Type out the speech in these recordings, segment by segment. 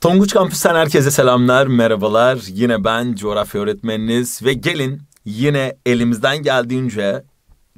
Tonguç Kampüs'ten herkese selamlar, merhabalar. Yine ben coğrafya öğretmeniniz ve gelin yine elimizden geldiğince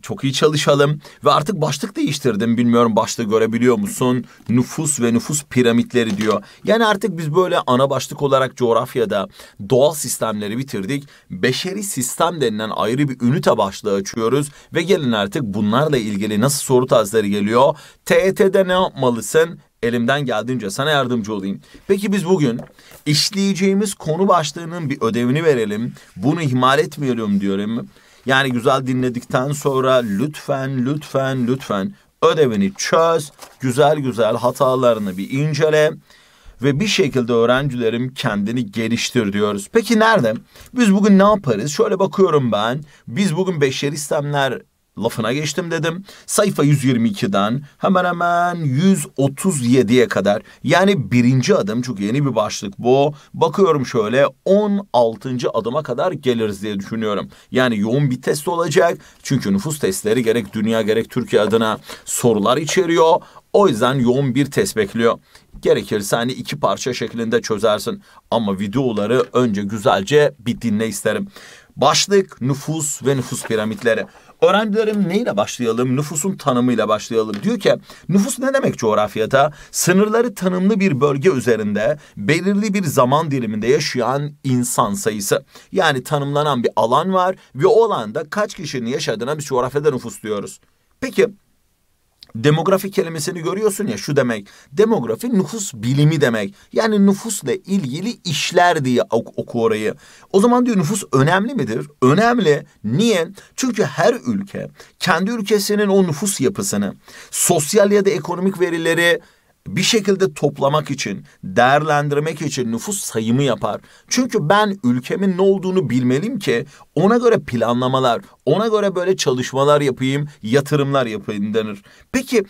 çok iyi çalışalım ve artık başlık değiştirdim bilmiyorum başta görebiliyor musun nüfus ve nüfus piramitleri diyor. Yani artık biz böyle ana başlık olarak coğrafyada doğal sistemleri bitirdik. Beşeri sistem denilen ayrı bir ünite başlığı açıyoruz ve gelin artık bunlarla ilgili nasıl soru tarzları geliyor? TET'de ne yapmalısın? elimden geldiğince sana yardımcı olayım. Peki biz bugün işleyeceğimiz konu başlığının bir ödevini verelim. Bunu ihmal etmiyorum diyorum. Yani güzel dinledikten sonra lütfen lütfen lütfen ödevini çöz, güzel güzel hatalarını bir incele ve bir şekilde öğrencilerim kendini geliştir diyoruz. Peki nerede? Biz bugün ne yaparız? Şöyle bakıyorum ben. Biz bugün beşer sistemler lafına geçtim dedim. Sayfa 122'den hemen hemen 137'ye kadar. Yani birinci adım çok yeni bir başlık bu. Bakıyorum şöyle 16. adıma kadar geliriz diye düşünüyorum. Yani yoğun bir test olacak. Çünkü nüfus testleri gerek dünya gerek Türkiye adına sorular içeriyor. O yüzden yoğun bir test bekliyor. Gerekirse hani iki parça şeklinde çözersin. Ama videoları önce güzelce bir dinle isterim. Başlık nüfus ve nüfus piramitleri. Öğrencilerim neyle başlayalım? Nüfusun tanımıyla başlayalım. Diyor ki nüfus ne demek coğrafyada? Sınırları tanımlı bir bölge üzerinde belirli bir zaman diliminde yaşayan insan sayısı. Yani tanımlanan bir alan var ve o alanda kaç kişinin yaşadığına bir coğrafyada nüfus diyoruz. Peki demografi kelimesini görüyorsun ya şu demek. Demografi nüfus bilimi demek. Yani nüfusla ilgili işler diye oku orayı. O zaman diyor nüfus önemli midir? Önemli. Niye? Çünkü her ülke kendi ülkesinin o nüfus yapısını, sosyal ya da ekonomik verileri bir şekilde toplamak için, değerlendirmek için nüfus sayımı yapar. Çünkü ben ülkemin ne olduğunu bilmeliyim ki ona göre planlamalar, ona göre böyle çalışmalar yapayım, yatırımlar yapayım denir. Peki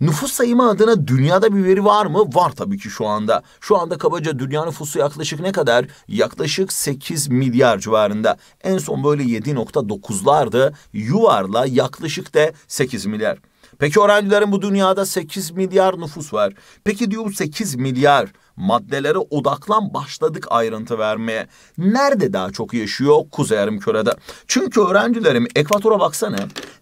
Nüfus sayımı adına dünyada bir veri var mı? Var tabii ki şu anda. Şu anda kabaca dünya nüfusu yaklaşık ne kadar? Yaklaşık 8 milyar civarında. En son böyle 7.9'lardı. Yuvarla yaklaşık da 8 milyar. Peki öğrencilerin bu dünyada 8 milyar nüfus var. Peki diyor 8 milyar maddelere odaklan başladık ayrıntı vermeye. Nerede daha çok yaşıyor? Kuzey Yarımküre'de. Çünkü öğrencilerim ekvatora baksana.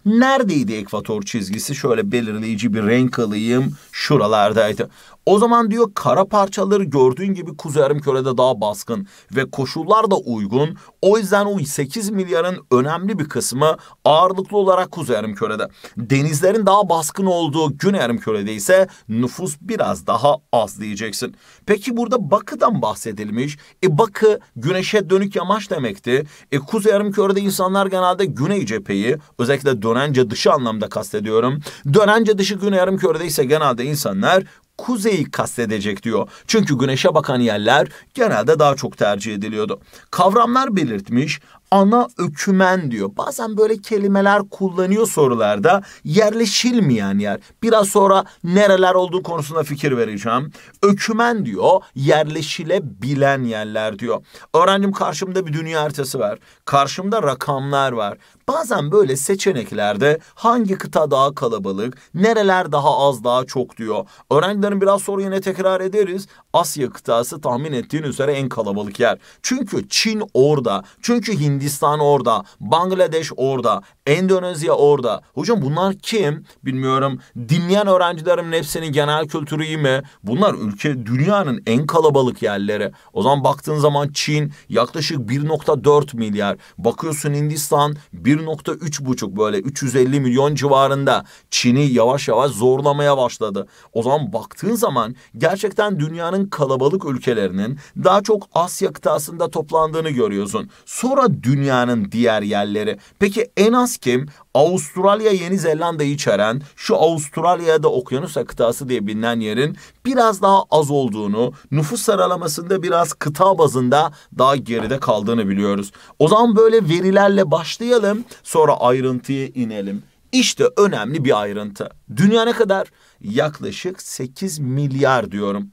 Neredeydi ekvator çizgisi? Şöyle belirleyici bir renk alayım. Şuralardaydı. O zaman diyor kara parçaları gördüğün gibi Kuzey Yarımküre'de daha baskın ve koşullar da uygun. O yüzden o 8 milyarın önemli bir kısmı ağırlıklı olarak Kuzey Yarımküre'de. Denizlerin daha baskın olduğu Güney Yarımküre'de ise nüfus biraz daha az diyeceksin. Peki burada Bakı'dan bahsedilmiş. E Bakı güneşe dönük yamaç demekti. E Kuzey Yarımköy'de insanlar genelde güney cepheyi özellikle dönence dışı anlamda kastediyorum. Dönence dışı Güney Yarımköy'de ise genelde insanlar kuzeyi kastedecek diyor. Çünkü güneşe bakan yerler genelde daha çok tercih ediliyordu. Kavramlar belirtmiş ana ökümen diyor. Bazen böyle kelimeler kullanıyor sorularda yerleşilmeyen yer. Biraz sonra nereler olduğu konusunda fikir vereceğim. Ökümen diyor yerleşilebilen yerler diyor. Öğrencim karşımda bir dünya haritası var. Karşımda rakamlar var. Bazen böyle seçeneklerde hangi kıta daha kalabalık, nereler daha az daha çok diyor. Öğrencilerin biraz soru yine tekrar ederiz Asya kıtası tahmin ettiğin üzere en kalabalık yer. Çünkü Çin orada, çünkü Hindistan orada, Bangladeş orada, Endonezya orada. Hocam bunlar kim? Bilmiyorum. Dinleyen öğrencilerimin hepsinin genel kültürü iyi mi? Bunlar ülke dünyanın en kalabalık yerleri. O zaman baktığın zaman Çin yaklaşık 1.4 milyar. Bakıyorsun Hindistan 1.3 buçuk böyle 350 milyon civarında. Çin'i yavaş yavaş zorlamaya başladı. O zaman baktığın zaman gerçekten dünyanın kalabalık ülkelerinin daha çok Asya kıtasında toplandığını görüyorsun. Sonra dünyanın diğer yerleri. Peki en az kim? Avustralya, Yeni Zelanda'yı içeren şu Avustralya'da Okyanus kıtası diye bilinen yerin biraz daha az olduğunu, nüfus sıralamasında biraz kıta bazında daha geride kaldığını biliyoruz. O zaman böyle verilerle başlayalım, sonra ayrıntıya inelim. İşte önemli bir ayrıntı. Dünya ne kadar? Yaklaşık 8 milyar diyorum.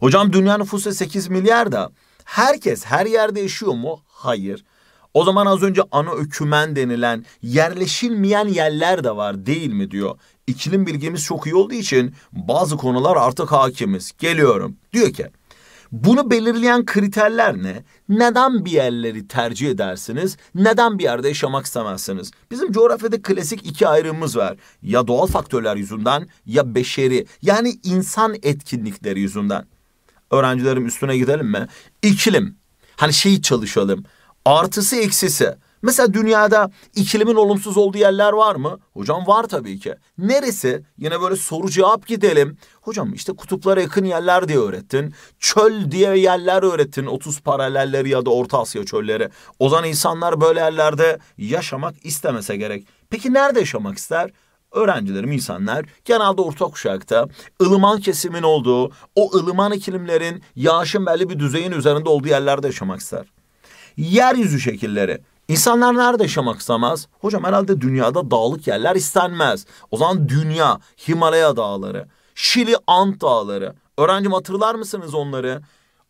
Hocam dünya nüfusu 8 milyar da herkes her yerde yaşıyor mu? Hayır. O zaman az önce ana ökümen denilen yerleşilmeyen yerler de var değil mi diyor. İklim bilgimiz çok iyi olduğu için bazı konular artık hakimiz. Geliyorum. Diyor ki bunu belirleyen kriterler ne? Neden bir yerleri tercih edersiniz? Neden bir yerde yaşamak istemezsiniz? Bizim coğrafyada klasik iki ayrımımız var. Ya doğal faktörler yüzünden ya beşeri yani insan etkinlikleri yüzünden. Öğrencilerim üstüne gidelim mi? İkilim. Hani şey çalışalım. Artısı eksisi. Mesela dünyada iklimin olumsuz olduğu yerler var mı? Hocam var tabii ki. Neresi? Yine böyle soru cevap gidelim. Hocam işte kutuplara yakın yerler diye öğrettin. Çöl diye yerler öğrettin. 30 paralelleri ya da Orta Asya çölleri. O zaman insanlar böyle yerlerde yaşamak istemese gerek. Peki nerede yaşamak ister? öğrencilerim, insanlar genelde orta kuşakta ılıman kesimin olduğu, o ılıman iklimlerin yağışın belli bir düzeyin üzerinde olduğu yerlerde yaşamak ister. Yeryüzü şekilleri İnsanlar nerede yaşamak istemez? Hocam herhalde dünyada dağlık yerler istenmez. O zaman dünya, Himalaya dağları, Şili Ant dağları. Öğrencim hatırlar mısınız onları?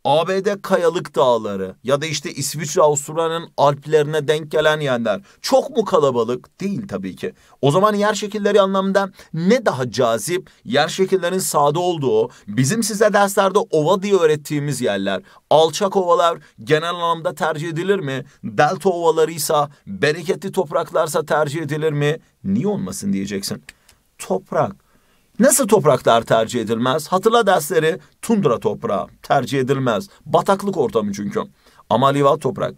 ABD Kayalık Dağları ya da işte İsviçre Avusturya'nın Alplerine denk gelen yerler çok mu kalabalık? Değil tabii ki. O zaman yer şekilleri anlamında ne daha cazip? Yer şekillerin sade olduğu, bizim size derslerde ova diye öğrettiğimiz yerler. Alçak ovalar genel anlamda tercih edilir mi? Delta ovalarıysa, bereketli topraklarsa tercih edilir mi? Niye olmasın diyeceksin. Toprak Nasıl topraklar tercih edilmez? Hatırla dersleri tundra toprağı tercih edilmez. Bataklık ortamı çünkü. Ama toprak.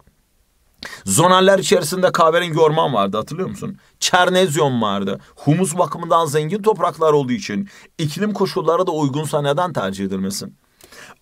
Zonaller içerisinde kahverengi orman vardı hatırlıyor musun? Çernezyon vardı. Humus bakımından zengin topraklar olduğu için iklim koşullara da uygunsa neden tercih edilmesin?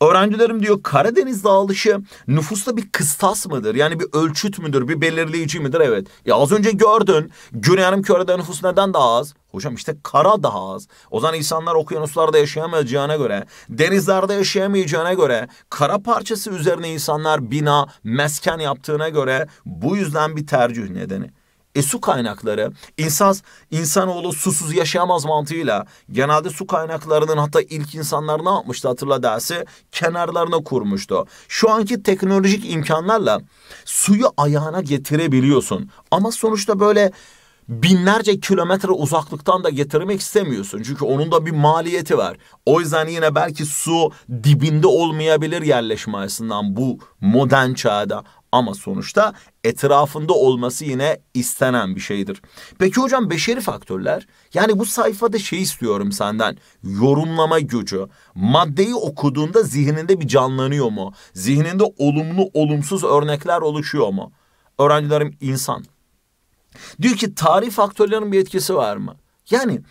Öğrencilerim diyor Karadeniz dağılışı nüfusta bir kıstas mıdır? Yani bir ölçüt müdür? Bir belirleyici midir? Evet. Ya az önce gördün. Güney Hanım körede nüfus neden daha az? Hocam işte kara daha az. O zaman insanlar okyanuslarda yaşayamayacağına göre, denizlerde yaşayamayacağına göre, kara parçası üzerine insanlar bina, mesken yaptığına göre bu yüzden bir tercih nedeni. E su kaynakları insan insanoğlu susuz yaşayamaz mantığıyla genelde su kaynaklarının hatta ilk insanlar ne yapmıştı hatırla dersi kenarlarına kurmuştu. Şu anki teknolojik imkanlarla suyu ayağına getirebiliyorsun. Ama sonuçta böyle binlerce kilometre uzaklıktan da getirmek istemiyorsun. Çünkü onun da bir maliyeti var. O yüzden yine belki su dibinde olmayabilir yerleşme açısından bu modern çağda. Ama sonuçta etrafında olması yine istenen bir şeydir. Peki hocam beşeri faktörler? Yani bu sayfada şey istiyorum senden. Yorumlama gücü. Maddeyi okuduğunda zihninde bir canlanıyor mu? Zihninde olumlu olumsuz örnekler oluşuyor mu? Öğrencilerim insan. Diyor ki tarih faktörlerinin bir etkisi var mı? Yani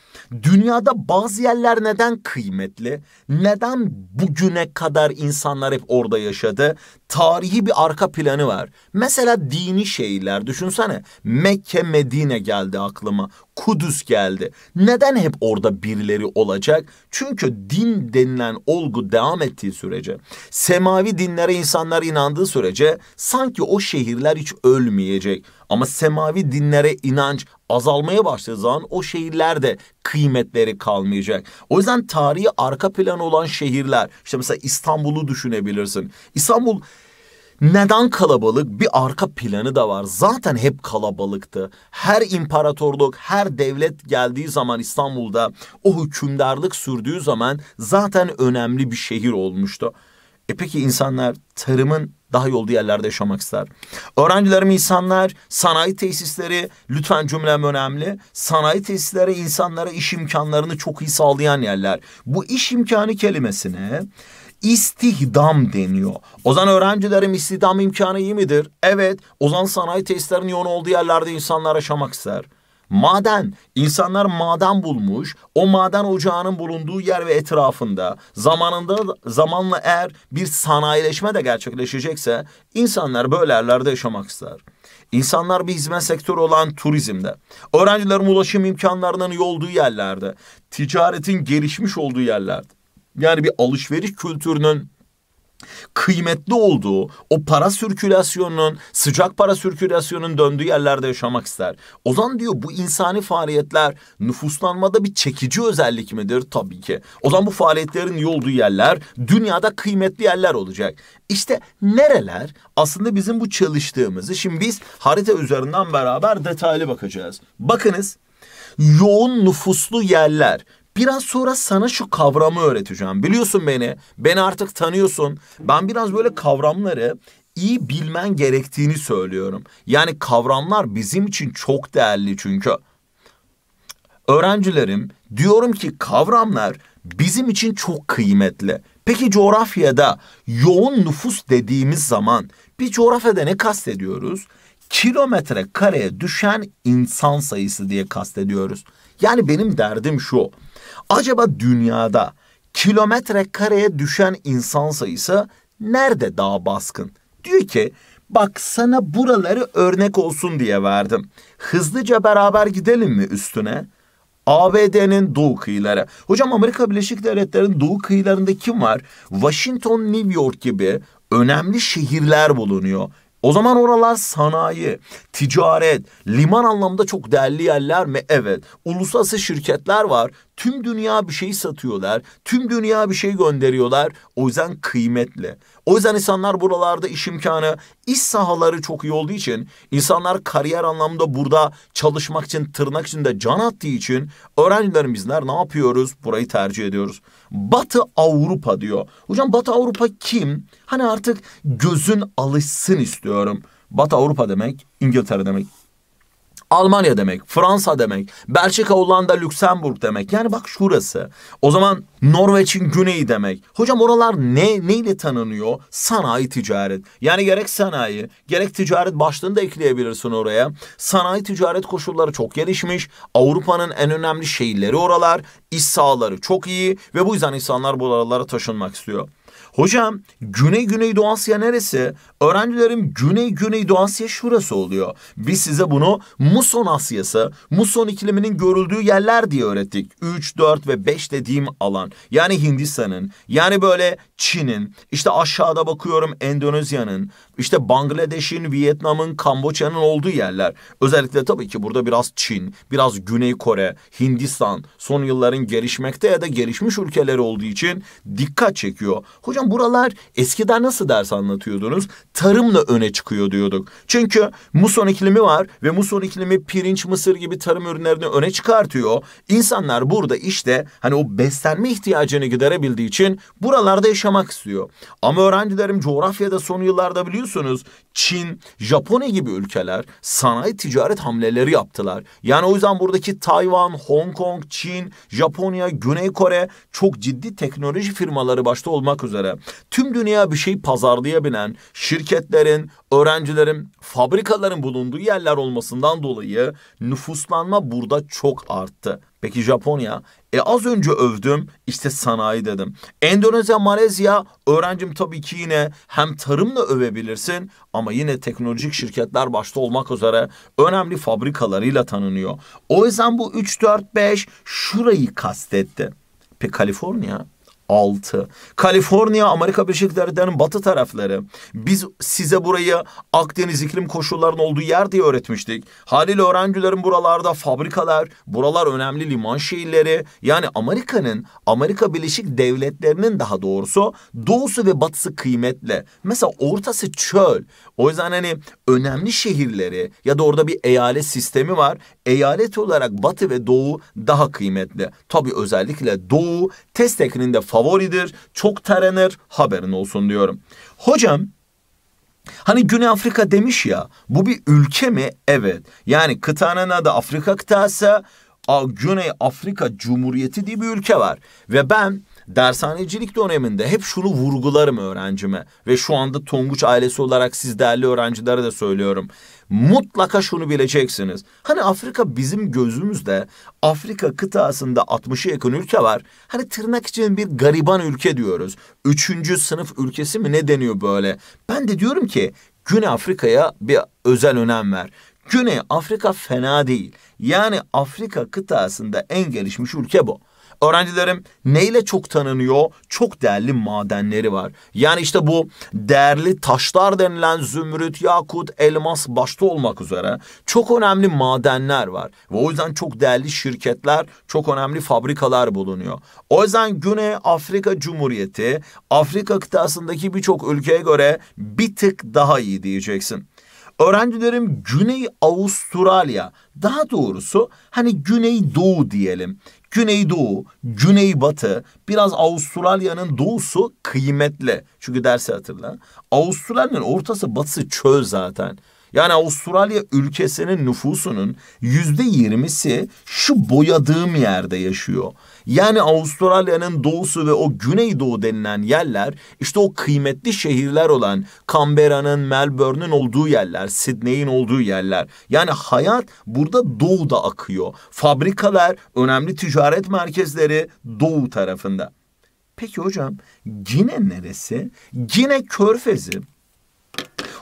dünyada bazı yerler neden kıymetli? Neden bugüne kadar insanlar hep orada yaşadı? Tarihi bir arka planı var. Mesela dini şehirler düşünsene. Mekke, Medine geldi aklıma. Kudüs geldi. Neden hep orada birileri olacak? Çünkü din denilen olgu devam ettiği sürece, semavi dinlere insanlar inandığı sürece sanki o şehirler hiç ölmeyecek ama semavi dinlere inanç azalmaya başladığı zaman o şehirlerde kıymetleri kalmayacak. O yüzden tarihi arka plan olan şehirler işte mesela İstanbul'u düşünebilirsin. İstanbul neden kalabalık? Bir arka planı da var. Zaten hep kalabalıktı. Her imparatorluk, her devlet geldiği zaman İstanbul'da o hükümdarlık sürdüğü zaman zaten önemli bir şehir olmuştu. E peki insanlar tarımın daha iyi yerlerde yaşamak ister. Öğrencilerim insanlar, sanayi tesisleri lütfen cümlem önemli. Sanayi tesisleri insanlara iş imkanlarını çok iyi sağlayan yerler. Bu iş imkanı kelimesine istihdam deniyor. Ozan öğrencilerim istihdam imkanı iyi midir? Evet. Ozan sanayi tesislerinin yoğun olduğu yerlerde insanlar yaşamak ister. Maden, insanlar maden bulmuş. O maden ocağının bulunduğu yer ve etrafında zamanında zamanla eğer bir sanayileşme de gerçekleşecekse insanlar böyle yerlerde yaşamak ister. İnsanlar bir hizmet sektörü olan turizmde, öğrencilerin ulaşım imkanlarının iyi olduğu yerlerde, ticaretin gelişmiş olduğu yerlerde. Yani bir alışveriş kültürünün kıymetli olduğu o para sirkülasyonunun sıcak para sirkülasyonunun döndüğü yerlerde yaşamak ister. Ozan diyor bu insani faaliyetler nüfuslanmada bir çekici özellik midir? Tabii ki. O zaman bu faaliyetlerin iyi olduğu yerler dünyada kıymetli yerler olacak. İşte nereler aslında bizim bu çalıştığımızı şimdi biz harita üzerinden beraber detaylı bakacağız. Bakınız yoğun nüfuslu yerler Biraz sonra sana şu kavramı öğreteceğim. Biliyorsun beni. Beni artık tanıyorsun. Ben biraz böyle kavramları iyi bilmen gerektiğini söylüyorum. Yani kavramlar bizim için çok değerli çünkü. Öğrencilerim diyorum ki kavramlar bizim için çok kıymetli. Peki coğrafyada yoğun nüfus dediğimiz zaman bir coğrafyada ne kastediyoruz? kilometre kareye düşen insan sayısı diye kastediyoruz. Yani benim derdim şu. Acaba dünyada kilometre kareye düşen insan sayısı nerede daha baskın? Diyor ki bak sana buraları örnek olsun diye verdim. Hızlıca beraber gidelim mi üstüne? ABD'nin doğu kıyıları. Hocam Amerika Birleşik Devletleri'nin doğu kıyılarında kim var? Washington, New York gibi önemli şehirler bulunuyor. O zaman oralar sanayi, ticaret, liman anlamda çok değerli yerler mi? Evet. Uluslararası şirketler var. Tüm dünya bir şey satıyorlar. Tüm dünya bir şey gönderiyorlar. O yüzden kıymetli. O yüzden insanlar buralarda iş imkanı, iş sahaları çok iyi olduğu için insanlar kariyer anlamda burada çalışmak için tırnak içinde can attığı için öğrencilerimizler ne yapıyoruz? Burayı tercih ediyoruz. Batı Avrupa diyor. Hocam Batı Avrupa kim? Hani artık gözün alışsın istiyorum. Batı Avrupa demek İngiltere demek, Almanya demek, Fransa demek, Belçika, Hollanda, Lüksemburg demek. Yani bak şurası. O zaman Norveç'in güneyi demek. Hocam oralar ne neyle tanınıyor? Sanayi ticaret. Yani gerek sanayi, gerek ticaret başlığını da ekleyebilirsin oraya. Sanayi ticaret koşulları çok gelişmiş. Avrupa'nın en önemli şehirleri oralar. İş sahaları çok iyi ve bu yüzden insanlar bu aralara taşınmak istiyor. Hocam Güney Güneydoğu Asya neresi? Öğrencilerim Güney Güneydoğu Asya şurası oluyor. Biz size bunu Muson Asyası, Muson ikliminin görüldüğü yerler diye öğrettik. 3, 4 ve 5 dediğim alan. Yani Hindistan'ın, yani böyle Çin'in, işte aşağıda bakıyorum Endonezya'nın, işte Bangladeş'in, Vietnam'ın, Kamboçya'nın olduğu yerler. Özellikle tabii ki burada biraz Çin, biraz Güney Kore, Hindistan son yılların gelişmekte ya da gelişmiş ülkeleri olduğu için dikkat çekiyor. Hocam zaman buralar eskiden nasıl ders anlatıyordunuz? Tarımla öne çıkıyor diyorduk. Çünkü muson iklimi var ve muson iklimi pirinç, mısır gibi tarım ürünlerini öne çıkartıyor. İnsanlar burada işte hani o beslenme ihtiyacını giderebildiği için buralarda yaşamak istiyor. Ama öğrencilerim coğrafyada son yıllarda biliyorsunuz Çin, Japonya gibi ülkeler sanayi ticaret hamleleri yaptılar. Yani o yüzden buradaki Tayvan, Hong Kong, Çin, Japonya, Güney Kore çok ciddi teknoloji firmaları başta olmak üzere tüm dünya bir şey pazarlayabilen şirketlerin, öğrencilerin, fabrikaların bulunduğu yerler olmasından dolayı nüfuslanma burada çok arttı. Peki Japonya? E az önce övdüm işte sanayi dedim. Endonezya, Malezya öğrencim tabii ki yine hem tarımla övebilirsin ama yine teknolojik şirketler başta olmak üzere önemli fabrikalarıyla tanınıyor. O yüzden bu 3, 4, 5 şurayı kastetti. Peki Kaliforniya? 6. Kaliforniya Amerika Birleşik Devletleri'nin batı tarafları. Biz size burayı Akdeniz iklim koşullarının olduğu yer diye öğretmiştik. Halil öğrencilerin buralarda fabrikalar, buralar önemli liman şehirleri. Yani Amerika'nın, Amerika Birleşik Devletleri'nin daha doğrusu doğusu ve batısı kıymetli. Mesela ortası çöl. O yüzden hani önemli şehirleri ya da orada bir eyalet sistemi var. Eyalet olarak batı ve doğu daha kıymetli. Tabii özellikle doğu test tekniğinde favoridir, çok taranır haberin olsun diyorum. Hocam Hani Güney Afrika demiş ya bu bir ülke mi? Evet. Yani kıtanın adı Afrika kıtası. Güney Afrika Cumhuriyeti diye bir ülke var. Ve ben Dershanecilik döneminde hep şunu vurgularım öğrencime ve şu anda Tonguç ailesi olarak siz değerli öğrencilere de söylüyorum. Mutlaka şunu bileceksiniz. Hani Afrika bizim gözümüzde Afrika kıtasında 60'a yakın ülke var. Hani tırnak için bir gariban ülke diyoruz. Üçüncü sınıf ülkesi mi ne deniyor böyle? Ben de diyorum ki Güney Afrika'ya bir özel önem ver. Güney Afrika fena değil. Yani Afrika kıtasında en gelişmiş ülke bu. Öğrencilerim neyle çok tanınıyor? Çok değerli madenleri var. Yani işte bu değerli taşlar denilen zümrüt, yakut, elmas başta olmak üzere çok önemli madenler var. Ve o yüzden çok değerli şirketler, çok önemli fabrikalar bulunuyor. O yüzden Güney Afrika Cumhuriyeti Afrika kıtasındaki birçok ülkeye göre bir tık daha iyi diyeceksin. Öğrencilerim Güney Avustralya daha doğrusu hani Güney Doğu diyelim. Güneydoğu, güneybatı, biraz Avustralya'nın doğusu kıymetli. Çünkü dersi hatırla. Avustralya'nın ortası batısı çöl zaten. Yani Avustralya ülkesinin nüfusunun yüzde yirmisi şu boyadığım yerde yaşıyor. Yani Avustralya'nın doğusu ve o güneydoğu denilen yerler işte o kıymetli şehirler olan Canberra'nın, Melbourne'ün olduğu yerler, Sydney'in olduğu yerler. Yani hayat burada doğuda akıyor. Fabrikalar, önemli ticaret merkezleri doğu tarafında. Peki hocam Gine neresi? Gine körfezi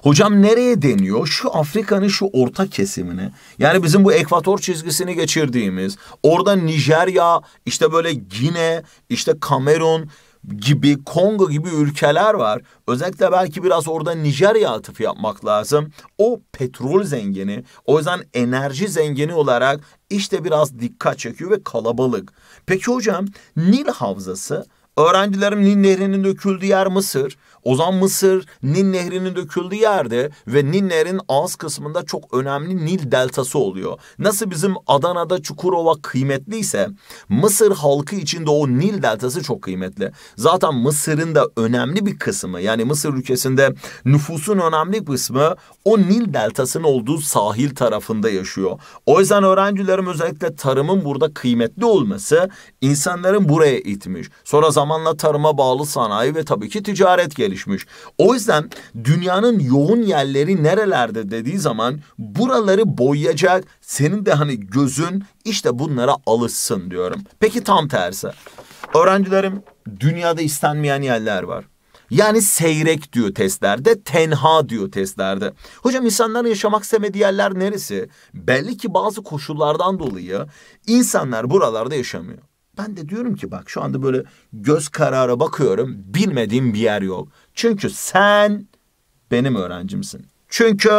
Hocam nereye deniyor? Şu Afrika'nın şu orta kesimine. Yani bizim bu ekvator çizgisini geçirdiğimiz, orada Nijerya, işte böyle Gine, işte Kamerun gibi, Kongo gibi ülkeler var. Özellikle belki biraz orada Nijerya atıfı yapmak lazım. O petrol zengini, o yüzden enerji zengini olarak işte biraz dikkat çekiyor ve kalabalık. Peki hocam Nil Havzası, öğrencilerim Nil Nehri'nin döküldüğü yer Mısır. O zaman Mısır Nil Nehri'nin döküldüğü yerde ve Nil Nehri'nin ağız kısmında çok önemli Nil deltası oluyor. Nasıl bizim Adana'da Çukurova kıymetliyse Mısır halkı için de o Nil deltası çok kıymetli. Zaten Mısır'ın da önemli bir kısmı yani Mısır ülkesinde nüfusun önemli bir kısmı o Nil deltasının olduğu sahil tarafında yaşıyor. O yüzden öğrencilerim özellikle tarımın burada kıymetli olması insanların buraya itmiş. Sonra zamanla tarıma bağlı sanayi ve tabii ki ticaret geliyor düşmüş. O yüzden dünyanın yoğun yerleri nerelerde dediği zaman buraları boyayacak senin de hani gözün işte bunlara alışsın diyorum. Peki tam tersi. Öğrencilerim dünyada istenmeyen yerler var. Yani seyrek diyor testlerde, tenha diyor testlerde. Hocam insanların yaşamak istemediği yerler neresi? Belli ki bazı koşullardan dolayı insanlar buralarda yaşamıyor. Ben de diyorum ki bak şu anda böyle göz kararı bakıyorum. Bilmediğim bir yer yok. Çünkü sen benim öğrencimsin. Çünkü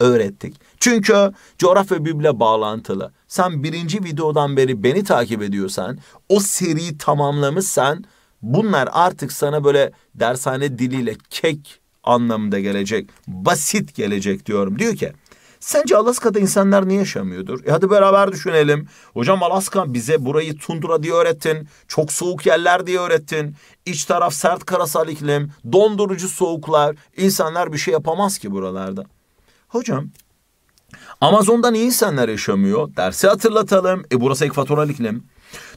öğrettik. Çünkü coğrafya birbirle bağlantılı. Sen birinci videodan beri beni takip ediyorsan, o seriyi tamamlamışsan bunlar artık sana böyle dershane diliyle kek anlamında gelecek. Basit gelecek diyorum. Diyor ki Sence Alaska'da insanlar niye yaşamıyordur? E hadi beraber düşünelim. Hocam Alaska bize burayı tundra diye öğrettin. Çok soğuk yerler diye öğrettin. İç taraf sert karasal iklim, dondurucu soğuklar. İnsanlar bir şey yapamaz ki buralarda. Hocam Amazon'da niye insanlar yaşamıyor? Dersi hatırlatalım. E burası ekvatoral iklim.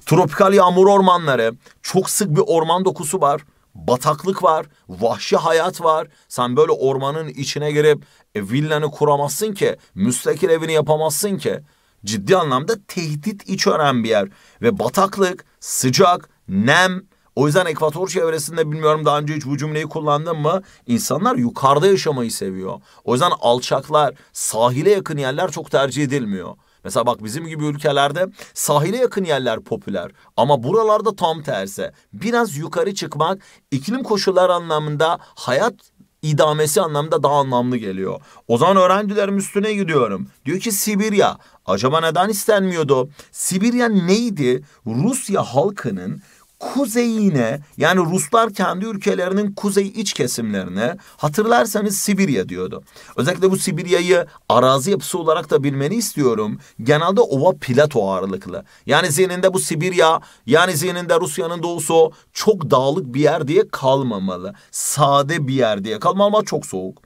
Tropikal yağmur ormanları. Çok sık bir orman dokusu var bataklık var, vahşi hayat var. Sen böyle ormanın içine girip e villanı kuramazsın ki, müstakil evini yapamazsın ki. Ciddi anlamda tehdit içeren bir yer. Ve bataklık, sıcak, nem, o yüzden ekvator çevresinde bilmiyorum daha önce hiç bu cümleyi kullandım mı? İnsanlar yukarıda yaşamayı seviyor. O yüzden alçaklar, sahile yakın yerler çok tercih edilmiyor. Mesela bak bizim gibi ülkelerde sahile yakın yerler popüler ama buralarda tam tersi. Biraz yukarı çıkmak iklim koşullar anlamında hayat idamesi anlamda daha anlamlı geliyor. O zaman öğrencilerim üstüne gidiyorum. Diyor ki Sibirya. Acaba neden istenmiyordu? Sibirya neydi? Rusya halkının kuzeyine yani Ruslar kendi ülkelerinin kuzey iç kesimlerine hatırlarsanız Sibirya diyordu. Özellikle bu Sibirya'yı arazi yapısı olarak da bilmeni istiyorum. Genelde ova plato ağırlıklı. Yani zihninde bu Sibirya yani zihninde Rusya'nın doğusu çok dağlık bir yer diye kalmamalı. Sade bir yer diye kalmamalı çok soğuk.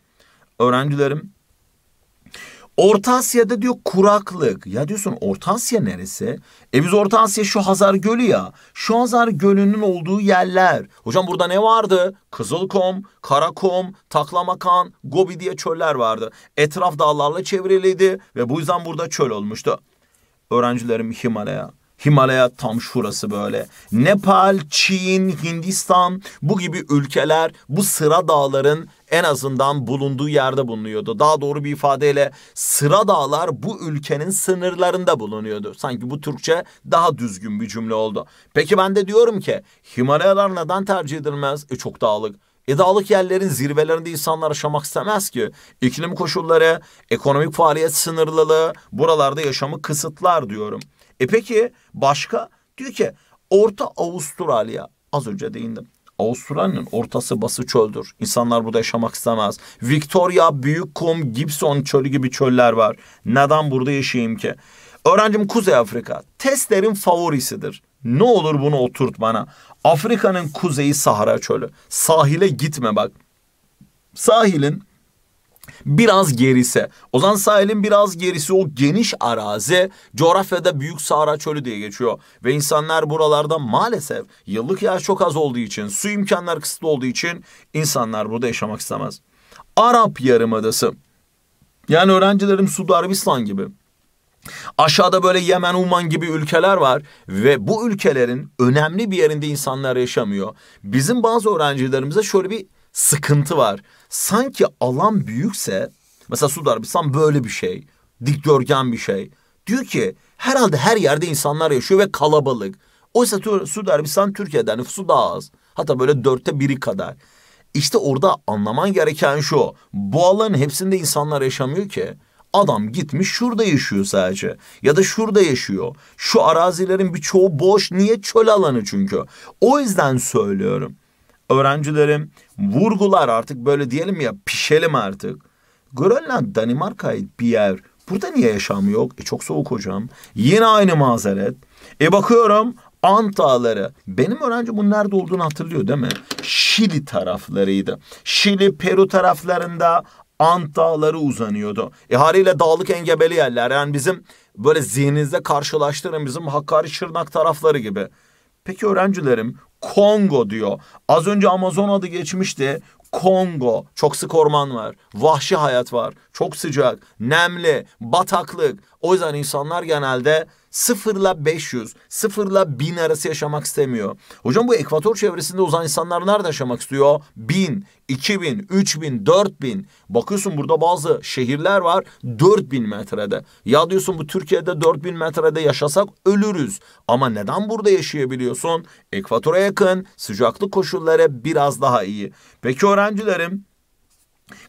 Öğrencilerim Orta Asya'da diyor kuraklık. Ya diyorsun Orta Asya neresi? E biz Orta Asya şu Hazar Gölü ya. Şu Hazar Gölü'nün olduğu yerler. Hocam burada ne vardı? Kızılkom, Karakom, Taklamakan, Gobi diye çöller vardı. Etraf dağlarla çevriliydi ve bu yüzden burada çöl olmuştu. Öğrencilerim Himalaya, Himalaya tam şurası böyle. Nepal, Çin, Hindistan bu gibi ülkeler bu sıra dağların en azından bulunduğu yerde bulunuyordu. Daha doğru bir ifadeyle sıra dağlar bu ülkenin sınırlarında bulunuyordu. Sanki bu Türkçe daha düzgün bir cümle oldu. Peki ben de diyorum ki Himalayalar neden tercih edilmez? E çok dağlık. E dağlık yerlerin zirvelerinde insanlar yaşamak istemez ki. İklim koşulları, ekonomik faaliyet sınırlılığı buralarda yaşamı kısıtlar diyorum. E peki başka? Diyor ki Orta Avustralya az önce değindim. Avustralya'nın ortası bası çöldür. İnsanlar burada yaşamak istemez. Victoria, Büyük Kum, Gibson çölü gibi çöller var. Neden burada yaşayayım ki? Öğrencim Kuzey Afrika. Testlerin favorisidir. Ne olur bunu oturt bana. Afrika'nın kuzeyi Sahara çölü. Sahile gitme bak. Sahilin biraz gerisi. Ozan sahilin biraz gerisi o geniş arazi coğrafyada Büyük sahra Çölü diye geçiyor. Ve insanlar buralarda maalesef yıllık yağış çok az olduğu için, su imkanları kısıtlı olduğu için insanlar burada yaşamak istemez. Arap Yarımadası. Yani öğrencilerim Suudi Arabistan gibi. Aşağıda böyle Yemen, Uman gibi ülkeler var ve bu ülkelerin önemli bir yerinde insanlar yaşamıyor. Bizim bazı öğrencilerimize şöyle bir sıkıntı var. Sanki alan büyükse mesela Suudi Arabistan böyle bir şey. Dikdörtgen bir şey. Diyor ki herhalde her yerde insanlar yaşıyor ve kalabalık. Oysa Suudi Arabistan Türkiye'den nüfusu daha az. Hatta böyle dörtte biri kadar. İşte orada anlaman gereken şu. Bu alanın hepsinde insanlar yaşamıyor ki. Adam gitmiş şurada yaşıyor sadece. Ya da şurada yaşıyor. Şu arazilerin birçoğu boş. Niye? Çöl alanı çünkü. O yüzden söylüyorum. Öğrencilerim vurgular artık böyle diyelim ya pişelim artık. Grönland Danimarka'ya bir yer. Burada niye yaşam yok? E çok soğuk hocam. Yine aynı mazeret. E bakıyorum Ant Dağları. Benim öğrenci bunun nerede olduğunu hatırlıyor değil mi? Şili taraflarıydı. Şili, Peru taraflarında Ant Dağları uzanıyordu. E haliyle dağlık engebeli yerler. Yani bizim böyle zihninizde karşılaştırın bizim Hakkari Şırnak tarafları gibi. Peki öğrencilerim Kongo diyor. Az önce Amazon adı geçmişti. Kongo. Çok sık orman var. Vahşi hayat var çok sıcak, nemli, bataklık. O yüzden insanlar genelde sıfırla 500, sıfırla 1000 arası yaşamak istemiyor. Hocam bu ekvator çevresinde uzan insanlar nerede yaşamak istiyor? 1000, 2000, 3000, 4000. Bakıyorsun burada bazı şehirler var 4000 metrede. Ya diyorsun bu Türkiye'de 4000 metrede yaşasak ölürüz. Ama neden burada yaşayabiliyorsun? Ekvatora yakın, sıcaklık koşulları biraz daha iyi. Peki öğrencilerim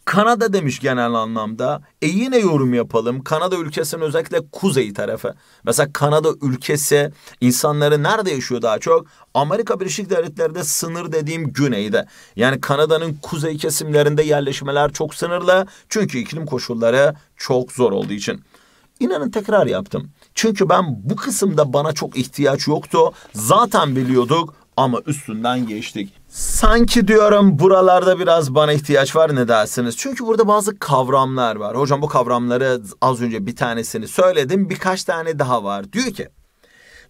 Kanada demiş genel anlamda. E yine yorum yapalım. Kanada ülkesinin özellikle kuzey tarafı. Mesela Kanada ülkesi insanları nerede yaşıyor daha çok? Amerika Birleşik Devletleri'de sınır dediğim güneyde. Yani Kanada'nın kuzey kesimlerinde yerleşmeler çok sınırlı. Çünkü iklim koşulları çok zor olduğu için. İnanın tekrar yaptım. Çünkü ben bu kısımda bana çok ihtiyaç yoktu. Zaten biliyorduk ama üstünden geçtik. Sanki diyorum buralarda biraz bana ihtiyaç var ne dersiniz? Çünkü burada bazı kavramlar var. Hocam bu kavramları az önce bir tanesini söyledim. Birkaç tane daha var. Diyor ki